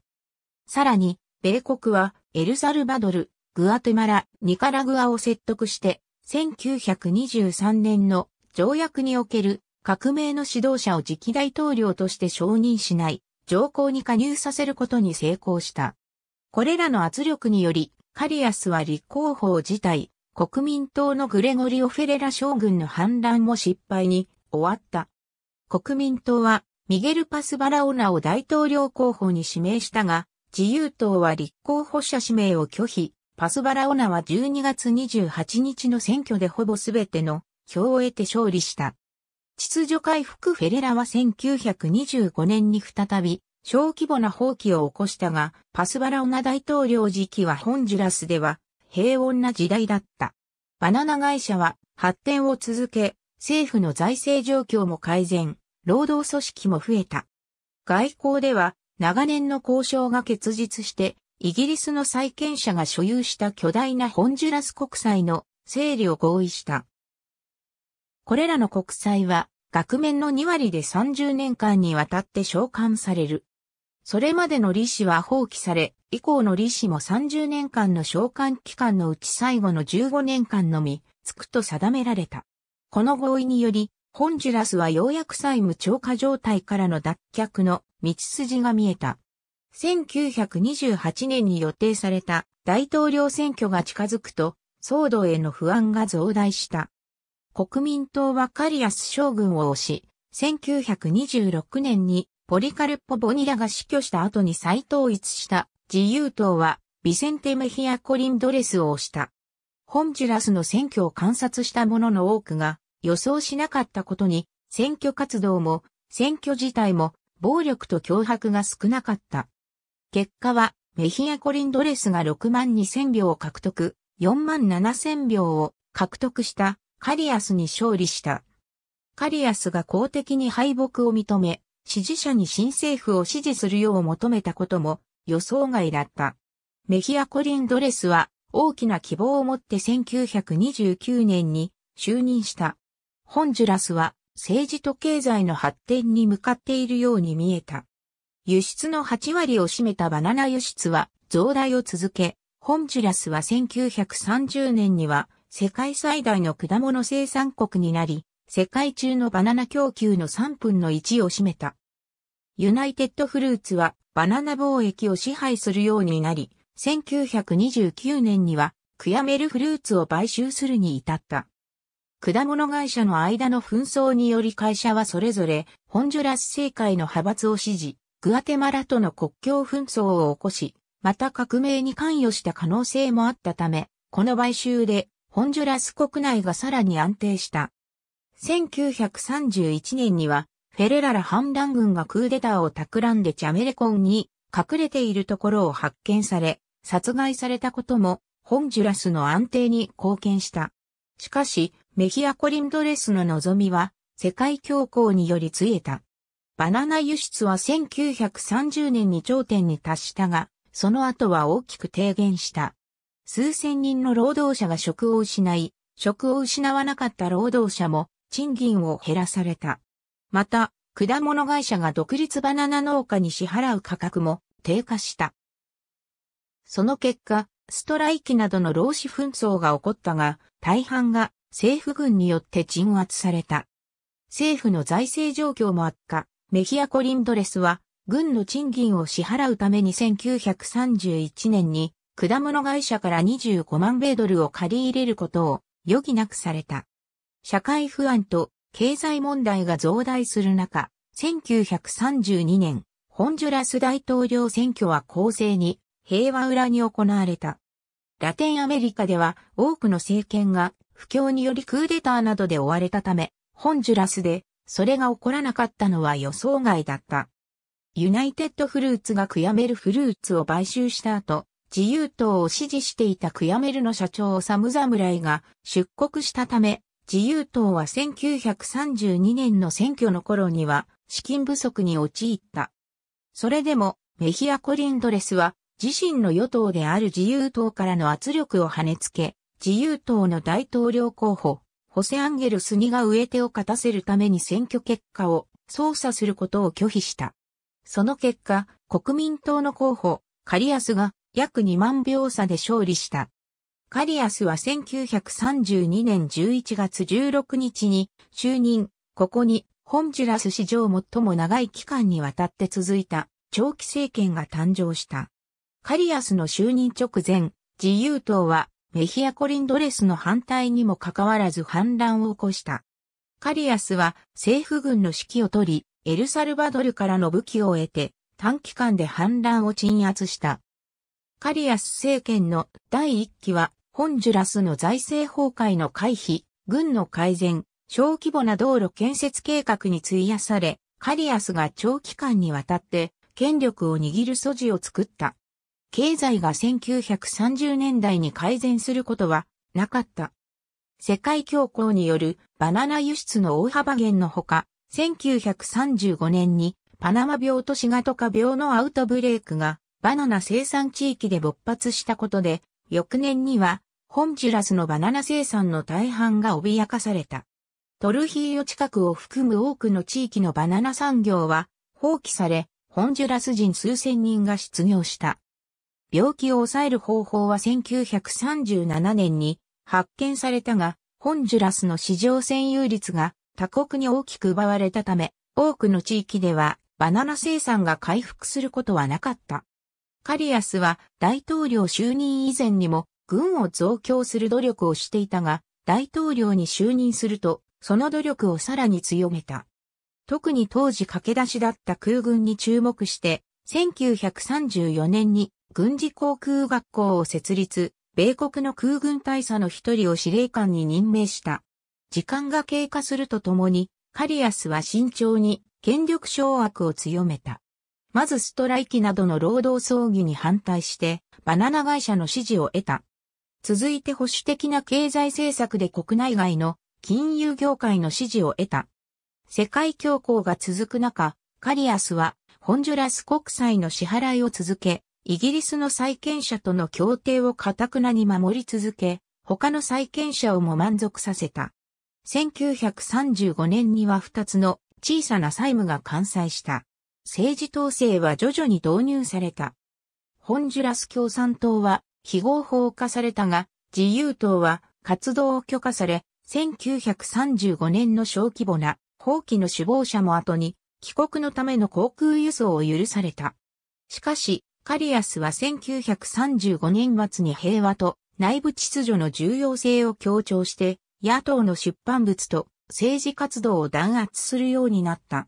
[SPEAKER 1] さらに、米国はエルサルバドル、グアテマラ、ニカラグアを説得して、1923年の条約における革命の指導者を次期大統領として承認しない条項に加入させることに成功した。これらの圧力により、カリアスは立候補を辞退、国民党のグレゴリオ・フェレラ将軍の反乱も失敗に終わった。国民党はミゲル・パスバラオナを大統領候補に指名したが、自由党は立候補者指名を拒否。パスバラオナは12月28日の選挙でほぼすべての票を得て勝利した。秩序回復フェレラは1925年に再び小規模な放棄を起こしたが、パスバラオナ大統領時期はホンジュラスでは平穏な時代だった。バナナ会社は発展を続け、政府の財政状況も改善、労働組織も増えた。外交では長年の交渉が結実して、イギリスの債権者が所有した巨大なホンジュラス国債の整理を合意した。これらの国債は、額面の2割で30年間にわたって償還される。それまでの利子は放棄され、以降の利子も30年間の償還期間のうち最後の15年間のみ、つくと定められた。この合意により、ホンジュラスはようやく債務超過状態からの脱却の道筋が見えた。1928年に予定された大統領選挙が近づくと、騒動への不安が増大した。国民党はカリアス将軍を推し、1926年にポリカルポ・ボニラが死去した後に再統一した自由党はビセンテ・メヒア・コリンドレスを推した。ホンジュラスの選挙を観察した者の多くが予想しなかったことに選挙活動も選挙自体も暴力と脅迫が少なかった。結果はメヒア・コリンドレスが6万2000票を獲得、4万7000票を獲得したカリアスに勝利した。カリアスが公的に敗北を認め、支持者に新政府を支持するよう求めたことも予想外だった。メヒア・コリン・ドレスは大きな希望を持って1929年に就任した。ホンジュラスは政治と経済の発展に向かっているように見えた。輸出の8割を占めたバナナ輸出は増大を続け、ホンジュラスは1930年には世界最大の果物生産国になり、世界中のバナナ供給の3分の1を占めた。ユナイテッドフルーツはバナナ貿易を支配するようになり、1929年にはクヤメルフルーツを買収するに至った。果物会社の間の紛争により会社はそれぞれホンジュラス政界の派閥を支持、グアテマラとの国境紛争を起こし、また革命に関与した可能性もあったため、この買収でホンジュラス国内がさらに安定した。1931年には、フェレララ反乱軍がクーデターを企んでチャメレコンに隠れているところを発見され、殺害されたことも、ホンジュラスの安定に貢献した。しかし、メヒアコリンドレスの望みは、世界恐慌によりつえた。バナナ輸出は1930年に頂点に達したが、その後は大きく低減した。数千人の労働者が職を失い、職を失わなかった労働者も賃金を減らされた。また、果物会社が独立バナナ農家に支払う価格も低下した。その結果、ストライキなどの労使紛争が起こったが、大半が政府軍によって鎮圧された。政府の財政状況も悪化、メヒアコ・リンドレスは軍の賃金を支払うために1931年に果物会社から25万米ドルを借り入れることを余儀なくされた。社会不安と経済問題が増大する中、1932年、ホンジュラス大統領選挙は公正に平和裏に行われた。ラテンアメリカでは多くの政権が不況によりクーデターなどで追われたため、ホンジュラスでそれが起こらなかったのは予想外だった。ユナイテッドフルーツが悔やめるフルーツを買収した後、自由党を支持していたクヤメルの社長サム侍が出国したため、自由党は1932年の選挙の頃には資金不足に陥った。それでもメヒア・コリンドレスは自身の与党である自由党からの圧力を跳ねつけ、自由党の大統領候補、ホセ・アンゲルス・ニがえ手を勝たせるために選挙結果を操作することを拒否した。その結果、国民党の候補、カリアスが約2万秒差で勝利した。カリアスは1932年11月16日に就任、ここにホンジュラス史上最も長い期間にわたって続いた長期政権が誕生した。カリアスの就任直前、自由党はメヒアコリンドレスの反対にもかかわらず反乱を起こした。カリアスは政府軍の指揮を取り、エルサルバドルからの武器を得て短期間で反乱を鎮圧した。カリアス政権の第1期は、ホンジュラスの財政崩壊の回避、軍の改善、小規模な道路建設計画に費やされ、カリアスが長期間にわたって権力を握る素地を作った。経済が1930年代に改善することはなかった。世界恐慌によるバナナ輸出の大幅減のほか、1935年にパナマ病とシガトカ病のアウトブレイクがバナナ生産地域で勃発したことで、翌年には、ホンジュラスのバナナ生産の大半が脅かされた。トルヒーヨ近くを含む多くの地域のバナナ産業は放棄され、ホンジュラス人数千人が失業した。病気を抑える方法は1937年に発見されたが、ホンジュラスの市場占有率が他国に大きく奪われたため、多くの地域ではバナナ生産が回復することはなかった。カリアスは大統領就任以前にも軍を増強する努力をしていたが、大統領に就任すると、その努力をさらに強めた。特に当時駆け出しだった空軍に注目して、1934年に軍事航空学校を設立、米国の空軍大佐の一人を司令官に任命した。時間が経過するとともに、カリアスは慎重に権力掌握を強めた。まずストライキなどの労働争議に反対して、バナナ会社の支持を得た。続いて保守的な経済政策で国内外の金融業界の支持を得た。世界恐慌が続く中、カリアスはホンジュラス国債の支払いを続け、イギリスの債権者との協定を堅くなに守り続け、他の債権者をも満足させた。1935年には2つの小さな債務が完済した。政治統制は徐々に導入された。ホンジュラス共産党は非合法化されたが、自由党は活動を許可され、1935年の小規模な法規の首謀者も後に帰国のための航空輸送を許された。しかし、カリアスは1935年末に平和と内部秩序の重要性を強調して、野党の出版物と政治活動を弾圧するようになった。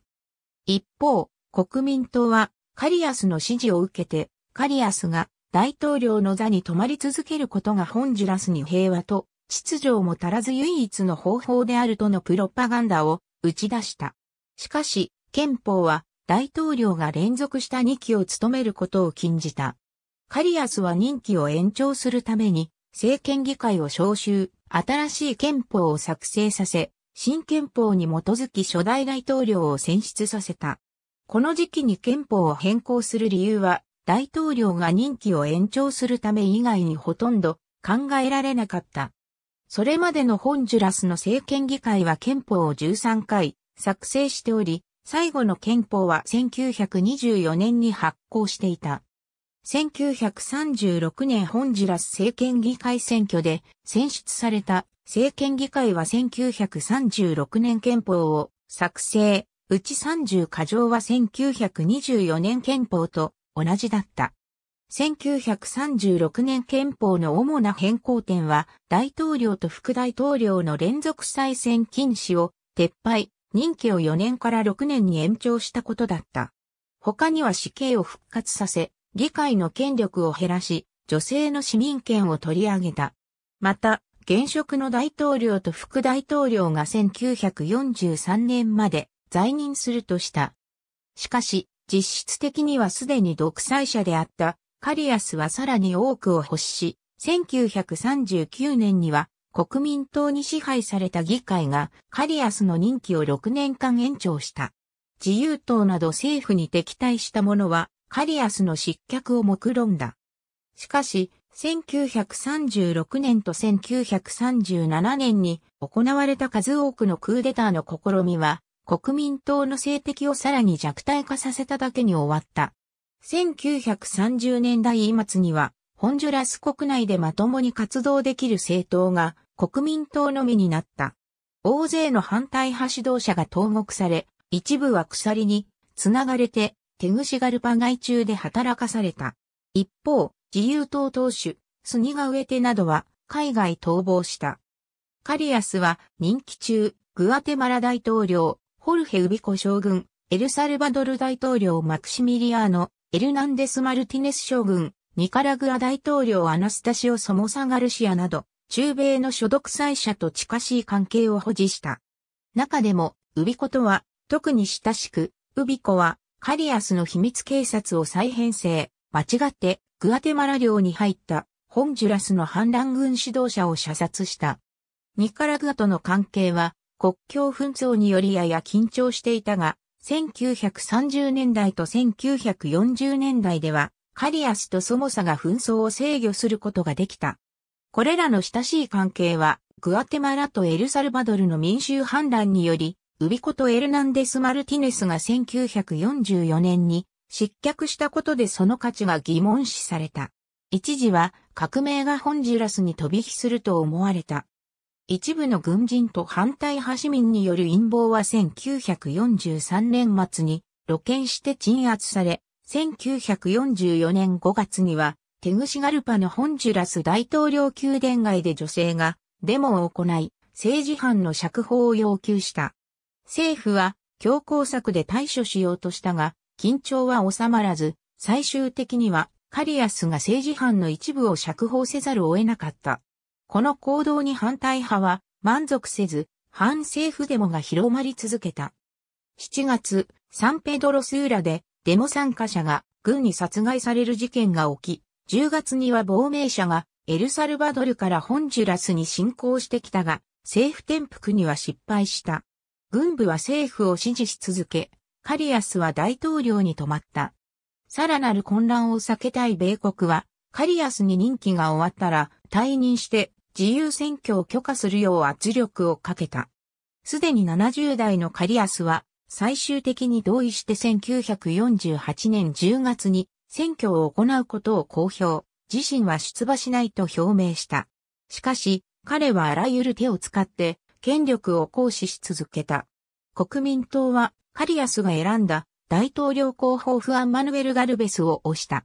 [SPEAKER 1] 一方、国民党はカリアスの支持を受けて、カリアスが大統領の座に泊まり続けることがホンジュラスに平和と秩序をもたらず唯一の方法であるとのプロパガンダを打ち出した。しかし、憲法は大統領が連続した2期を務めることを禁じた。カリアスは任期を延長するために、政権議会を招集、新しい憲法を作成させ、新憲法に基づき初代大統領を選出させた。この時期に憲法を変更する理由は、大統領が任期を延長するため以外にほとんど考えられなかった。それまでのホンジュラスの政権議会は憲法を13回作成しており、最後の憲法は1924年に発行していた。1936年ホンジュラス政権議会選挙で選出された政権議会は1936年憲法を作成、うち30箇条は1924年憲法と同じだった。1936年憲法の主な変更点は、大統領と副大統領の連続再選禁止を撤廃、任期を4年から6年に延長したことだった。他には死刑を復活させ、議会の権力を減らし、女性の市民権を取り上げた。また、現職の大統領と副大統領が1943年まで在任するとした。しかし、実質的にはすでに独裁者であったカリアスはさらに多くを欲し、1939年には国民党に支配された議会がカリアスの任期を6年間延長した。自由党など政府に敵対した者はカリアスの失脚を目論んだ。しかし、1936年と1937年に行われた数多くのクーデターの試みは国民党の政敵をさらに弱体化させただけに終わった。1930年代末には、ホンジュラス国内でまともに活動できる政党が国民党のみになった。大勢の反対派指導者が投獄され、一部は鎖に繋がれて手口ガルパ外中で働かされた。一方、自由党党首、スニガウエテなどは海外逃亡した。カリアスは任期中、グアテマラ大統領、ホルヘ・ウビコ将軍、エルサルバドル大統領マクシミリアーノ、エルナンデス・マルティネス将軍、ニカラグア大統領アナスタシオ・ソモサ・ガルシアなど、中米の所属祭者と近しい関係を保持した。中でも、ウビコとは、特に親しく、ウビコは、カリアスの秘密警察を再編成、間違って、グアテマラ領に入った、ホンジュラスの反乱軍指導者を射殺した。ニカラグアとの関係は、国境紛争によりやや緊張していたが、1930年代と1940年代では、カリアスとソモサが紛争を制御することができた。これらの親しい関係は、グアテマラとエルサルバドルの民衆反乱により、ウビコとエルナンデス・マルティネスが1944年に失脚したことでその価値が疑問視された。一時は革命がホンジュラスに飛び火すると思われた。一部の軍人と反対派市民による陰謀は1943年末に露見して鎮圧され、1944年5月にはテグシガルパのホンジュラス大統領宮殿外で女性がデモを行い、政治犯の釈放を要求した。政府は強硬策で対処しようとしたが、緊張は収まらず、最終的にはカリアスが政治犯の一部を釈放せざるを得なかった。この行動に反対派は満足せず、反政府デモが広まり続けた。7月、サンペドロスーラでデモ参加者が軍に殺害される事件が起き、10月には亡命者がエルサルバドルからホンジュラスに侵攻してきたが、政府転覆には失敗した。軍部は政府を支持し続け、カリアスは大統領に止まった。さらなる混乱を避けたい米国は、カリアスに任期が終わったら退任して自由選挙を許可するよう圧力をかけた。すでに70代のカリアスは最終的に同意して1948年10月に選挙を行うことを公表、自身は出馬しないと表明した。しかし、彼はあらゆる手を使って権力を行使し続けた。国民党はカリアスが選んだ大統領候補フアン・マヌエル・ガルベスを推した。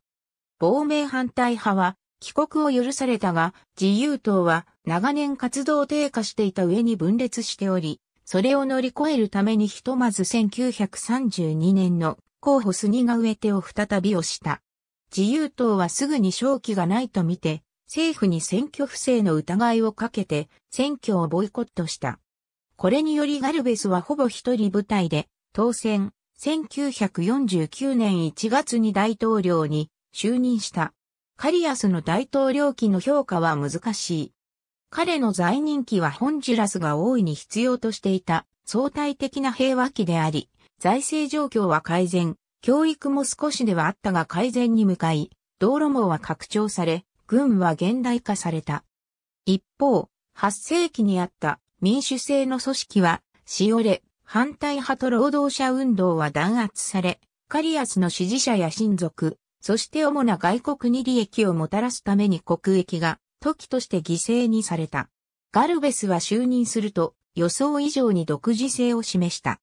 [SPEAKER 1] 亡命反対派は帰国を許されたが、自由党は長年活動低下していた上に分裂しており、それを乗り越えるためにひとまず1932年の候補杉が植手を再び押した。自由党はすぐに勝機がないとみて、政府に選挙不正の疑いをかけて選挙をボイコットした。これによりガルベスはほぼ一人舞台で当選、1949年1月に大統領に就任した。カリアスの大統領期の評価は難しい。彼の在任期はホンジュラスが大いに必要としていた相対的な平和期であり、財政状況は改善、教育も少しではあったが改善に向かい、道路網は拡張され、軍は現代化された。一方、8世紀にあった民主制の組織は、しおれ、反対派と労働者運動は弾圧され、カリアスの支持者や親族、そして主な外国に利益をもたらすために国益が時として犠牲にされた。ガルベスは就任すると予想以上に独自性を示した。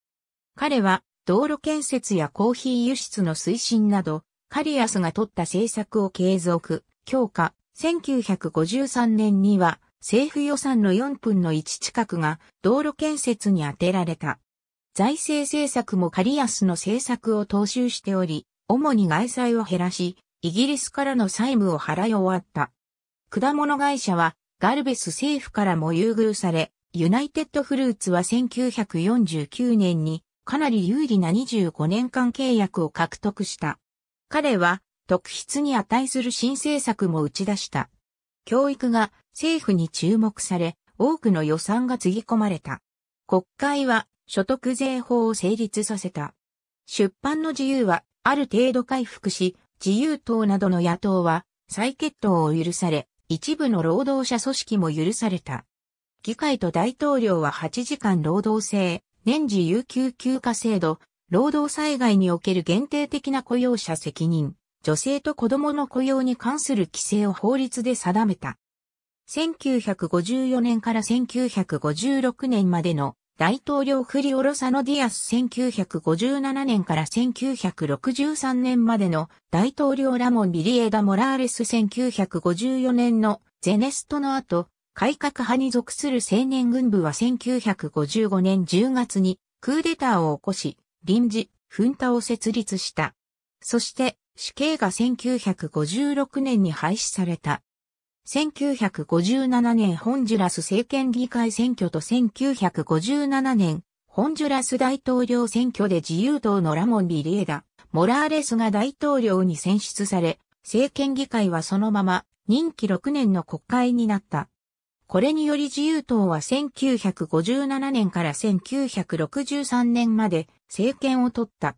[SPEAKER 1] 彼は道路建設やコーヒー輸出の推進など、カリアスが取った政策を継続、強化、1953年には政府予算の4分の1近くが道路建設に充てられた。財政政策もカリアスの政策を踏襲しており、主に外債を減らし、イギリスからの債務を払い終わった。果物会社はガルベス政府からも優遇され、ユナイテッドフルーツは1949年にかなり有利な25年間契約を獲得した。彼は特筆に値する新政策も打ち出した。教育が政府に注目され、多くの予算がつぎ込まれた。国会は所得税法を成立させた。出版の自由はある程度回復し、自由党などの野党は再決闘を許され、一部の労働者組織も許された。議会と大統領は8時間労働制、年次有給休暇制度、労働災害における限定的な雇用者責任、女性と子供の雇用に関する規制を法律で定めた。1954年から1956年までの大統領フリオロサノディアス1957年から1963年までの大統領ラモン・ビリエダ・モラーレス1954年のゼネストの後、改革派に属する青年軍部は1955年10月にクーデターを起こし、臨時、ンタを設立した。そして、死刑が1956年に廃止された。1957年ホンジュラス政権議会選挙と1957年ホンジュラス大統領選挙で自由党のラモン・ビリエダ・モラーレスが大統領に選出され、政権議会はそのまま任期6年の国会になった。これにより自由党は1957年から1963年まで政権を取った。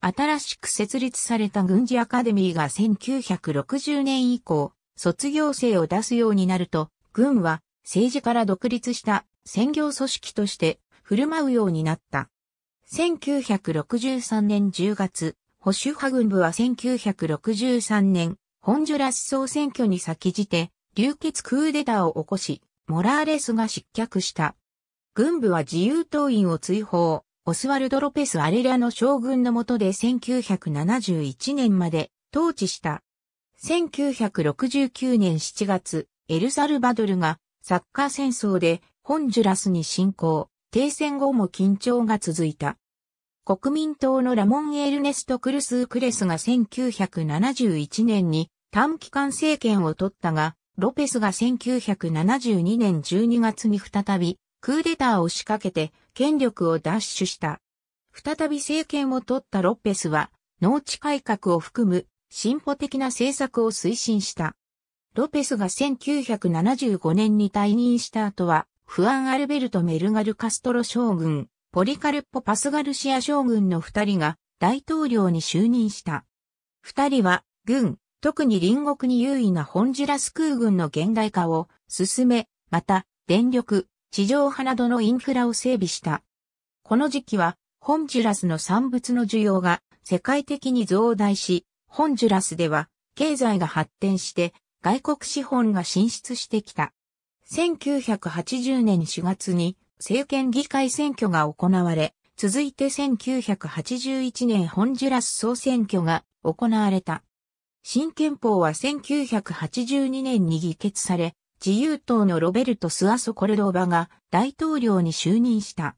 [SPEAKER 1] 新しく設立された軍事アカデミーが1960年以降、卒業生を出すようになると、軍は政治から独立した専業組織として振る舞うようになった。1963年10月、保守派軍部は1963年、ホンジュラス総選挙に先じて、流血クーデターを起こし、モラーレスが失脚した。軍部は自由党員を追放、オスワルド・ロペス・アレラの将軍の下で1971年まで統治した。1969年7月、エルサルバドルがサッカー戦争でホンジュラスに侵攻、停戦後も緊張が続いた。国民党のラモン・エルネスト・クルスー・クレスが1971年に短期間政権を取ったが、ロペスが1972年12月に再びクーデターを仕掛けて権力を奪取した。再び政権を取ったロペスは農地改革を含む進歩的な政策を推進した。ロペスが1975年に退任した後は、フアン・アルベルト・メルガル・カストロ将軍、ポリカルポ・パスガルシア将軍の二人が大統領に就任した。二人は、軍、特に隣国に優位なホンジュラス空軍の現代化を進め、また、電力、地上派などのインフラを整備した。この時期は、ホンジュラスの産物の需要が世界的に増大し、ホンジュラスでは経済が発展して外国資本が進出してきた。1980年4月に政権議会選挙が行われ、続いて1981年ホンジュラス総選挙が行われた。新憲法は1982年に議決され、自由党のロベルト・スアソ・コルドーバが大統領に就任した。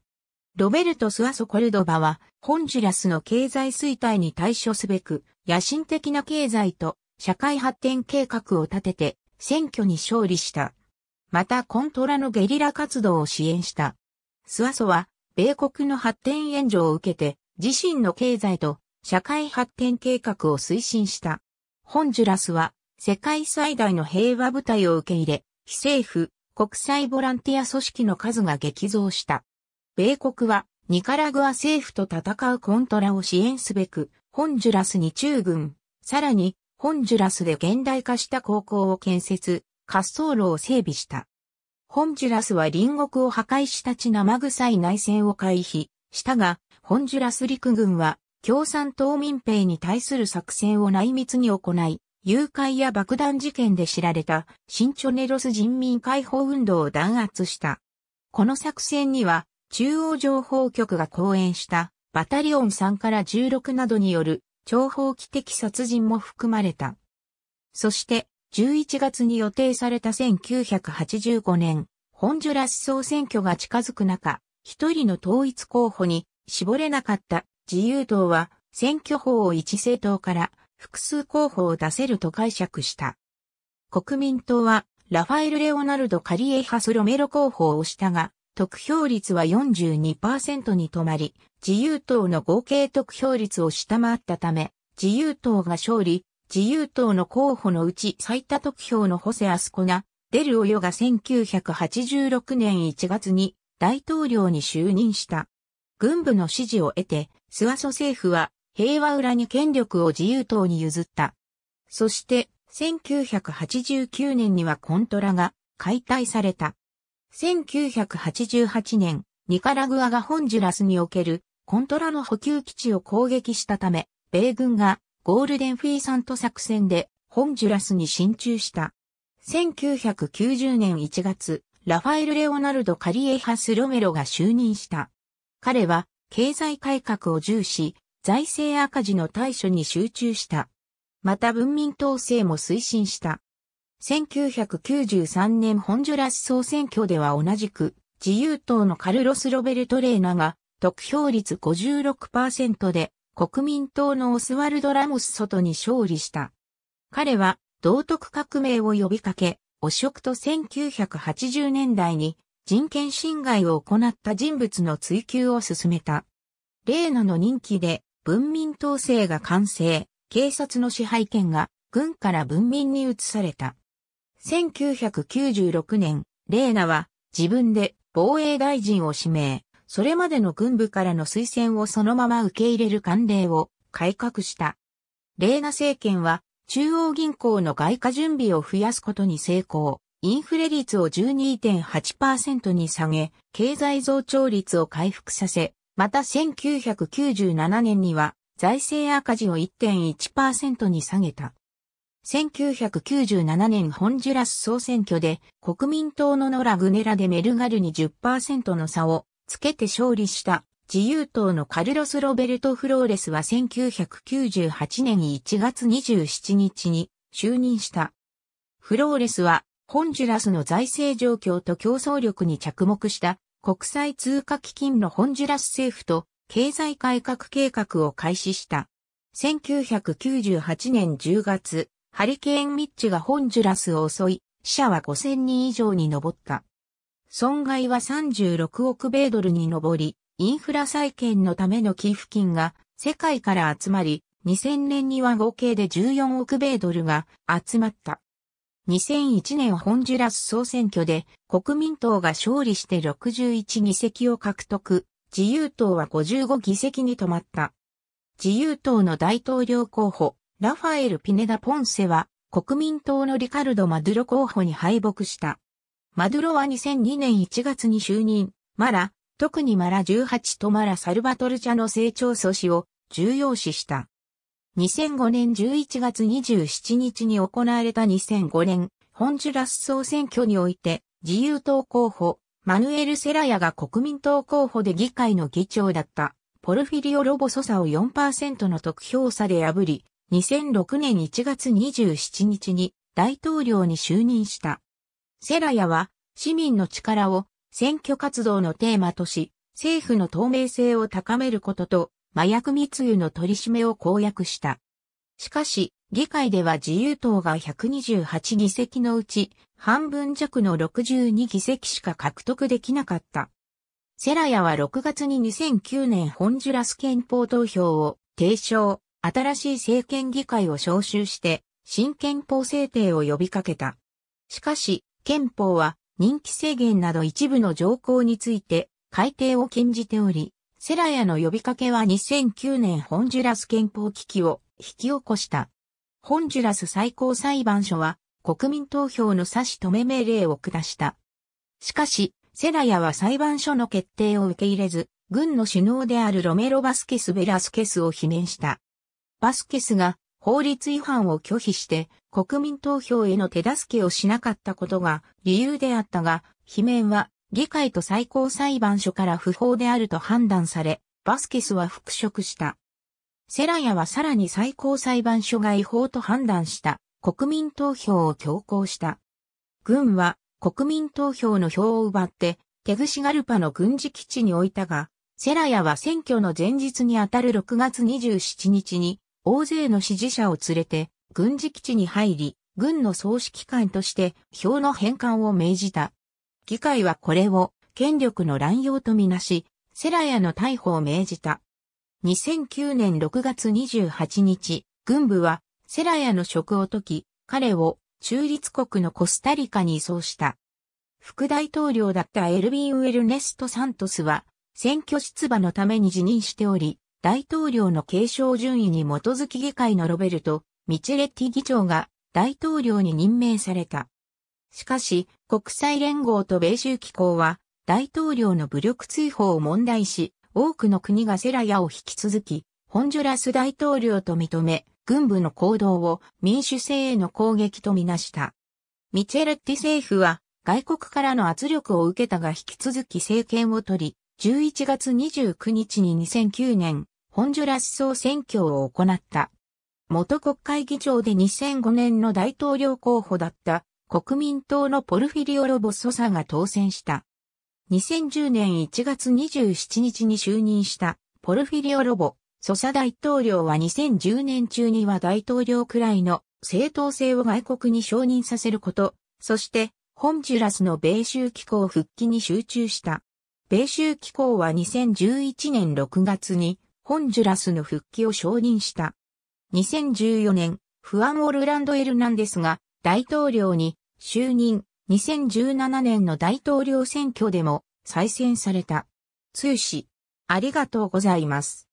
[SPEAKER 1] ロベルト・スワソ・コルドバは、ホンジュラスの経済衰退に対処すべく、野心的な経済と社会発展計画を立てて、選挙に勝利した。また、コントラのゲリラ活動を支援した。スワソは、米国の発展援助を受けて、自身の経済と社会発展計画を推進した。ホンジュラスは、世界最大の平和部隊を受け入れ、非政府、国際ボランティア組織の数が激増した。米国はニカラグア政府と戦うコントラを支援すべく、ホンジュラスに中軍、さらに、ホンジュラスで現代化した高校を建設、滑走路を整備した。ホンジュラスは隣国を破壊した血生臭い内戦を回避したが、ホンジュラス陸軍は共産党民兵に対する作戦を内密に行い、誘拐や爆弾事件で知られたシンチョネロス人民解放運動を弾圧した。この作戦には中央情報局が講演したバタリオン3から16などによる諜報機的殺人も含まれた。そして11月に予定された1985年、ホンジュラス総選挙が近づく中、一人の統一候補に絞れなかった自由党は選挙法を一政党から複数候補を出せると解釈した。国民党はラファエル・レオナルド・カリエハス・ロメロ候補を推したが、得票率は42%に止まり、自由党の合計得票率を下回ったため、自由党が勝利、自由党の候補のうち最多得票のホセ・アスコナ、デル・オヨが1986年1月に大統領に就任した。軍部の支持を得て、スワソ政府は平和裏に権力を自由党に譲った。そして、1989年にはコントラが解体された。1988年、ニカラグアがホンジュラスにおけるコントラの補給基地を攻撃したため、米軍がゴールデンフィーサント作戦でホンジュラスに進駐した。1990年1月、ラファエル・レオナルド・カリエハス・ロメロが就任した。彼は経済改革を重視、財政赤字の対処に集中した。また文民統制も推進した。1993年ホンジュラス総選挙では同じく、自由党のカルロス・ロベルト・レーナが、得票率56%で、国民党のオスワルド・ラモス・ソトに勝利した。彼は、道徳革命を呼びかけ、汚職と1980年代に人権侵害を行った人物の追及を進めた。レーナの任期で文民統制が完成、警察の支配権が軍から文民に移された。1996年、レーナは自分で防衛大臣を指名、それまでの軍部からの推薦をそのまま受け入れる慣例を改革した。レーナ政権は中央銀行の外貨準備を増やすことに成功。インフレ率を12.8%に下げ、経済増長率を回復させ、また1997年には財政赤字を1.1%に下げた。1997年ホンジュラス総選挙で国民党のノラ・グネラでメルガルに10%の差をつけて勝利した自由党のカルロス・ロベルト・フローレスは1998年1月27日に就任した。フローレスはホンジュラスの財政状況と競争力に着目した国際通貨基金のホンジュラス政府と経済改革計画を開始した。1998年10月、ハリケーン・ミッチがホンジュラスを襲い、死者は5000人以上に上った。損害は36億米ドルに上り、インフラ再建のための寄付金が世界から集まり、2000年には合計で14億米ドルが集まった。2001年ホンジュラス総選挙で国民党が勝利して61議席を獲得、自由党は55議席に止まった。自由党の大統領候補、ラファエル・ピネダ・ポンセは国民党のリカルド・マドゥロ候補に敗北した。マドゥロは2002年1月に就任、マラ、特にマラ18とマラ・サルバトルチャの成長阻止を重要視した。2005年11月27日に行われた2005年、ホンジュラス総選挙において、自由党候補、マヌエル・セラヤが国民党候補で議会の議長だった、ポルフィリオ・ロボソサを4%の得票差で破り、2006年1月27日に大統領に就任した。セラヤは市民の力を選挙活動のテーマとし、政府の透明性を高めることと麻薬密輸の取り締めを公約した。しかし、議会では自由党が128議席のうち、半分弱の62議席しか獲得できなかった。セラヤは6月に2009年ホンジュラス憲法投票を提唱。新しい政権議会を招集して、新憲法制定を呼びかけた。しかし、憲法は任期制限など一部の条項について改定を禁じており、セラヤの呼びかけは2009年ホンジュラス憲法危機を引き起こした。ホンジュラス最高裁判所は国民投票の差し止め命令を下した。しかし、セラヤは裁判所の決定を受け入れず、軍の首脳であるロメロ・バスケス・ベラスケスを罷免した。バスケスが法律違反を拒否して国民投票への手助けをしなかったことが理由であったが、罷免は議会と最高裁判所から不法であると判断され、バスケスは復職した。セラヤはさらに最高裁判所が違法と判断した国民投票を強行した。軍は国民投票の票を奪ってテグシガルパの軍事基地に置いたが、セラヤは選挙の前日にあたる6月27日に大勢の支持者を連れて軍事基地に入り、軍の総指揮官として票の返還を命じた。議会はこれを権力の乱用とみなし、セラヤの逮捕を命じた。2009年6月28日、軍部はセラヤの職を解き、彼を中立国のコスタリカに移送した。副大統領だったエルビン・ウェルネスト・サントスは、選挙出馬のために辞任しており、大統領の継承順位に基づき議会のロベルト・ミチェレッティ議長が大統領に任命された。しかし、国際連合と米州機構は、大統領の武力追放を問題し、多くの国がセラヤを引き続き、ホンジュラス大統領と認め、軍部の行動を民主制への攻撃とみなした。ミチェレッティ政府は、外国からの圧力を受けたが引き続き政権を取り、11月29日に2009年、ホンジュラス総選挙を行った。元国会議長で2005年の大統領候補だった国民党のポルフィリオ・ロボ・ソサが当選した。2010年1月27日に就任したポルフィリオ・ロボ・ソサ大統領は2010年中には大統領くらいの正当性を外国に承認させること、そしてホンジュラスの米州機構復帰に集中した。米州機構は2011年6月にホンジュラスの復帰を承認した。2014年、フアン・オルランド・エルナンデスが大統領に就任2017年の大統領選挙でも再選された。通詞、ありがとうございます。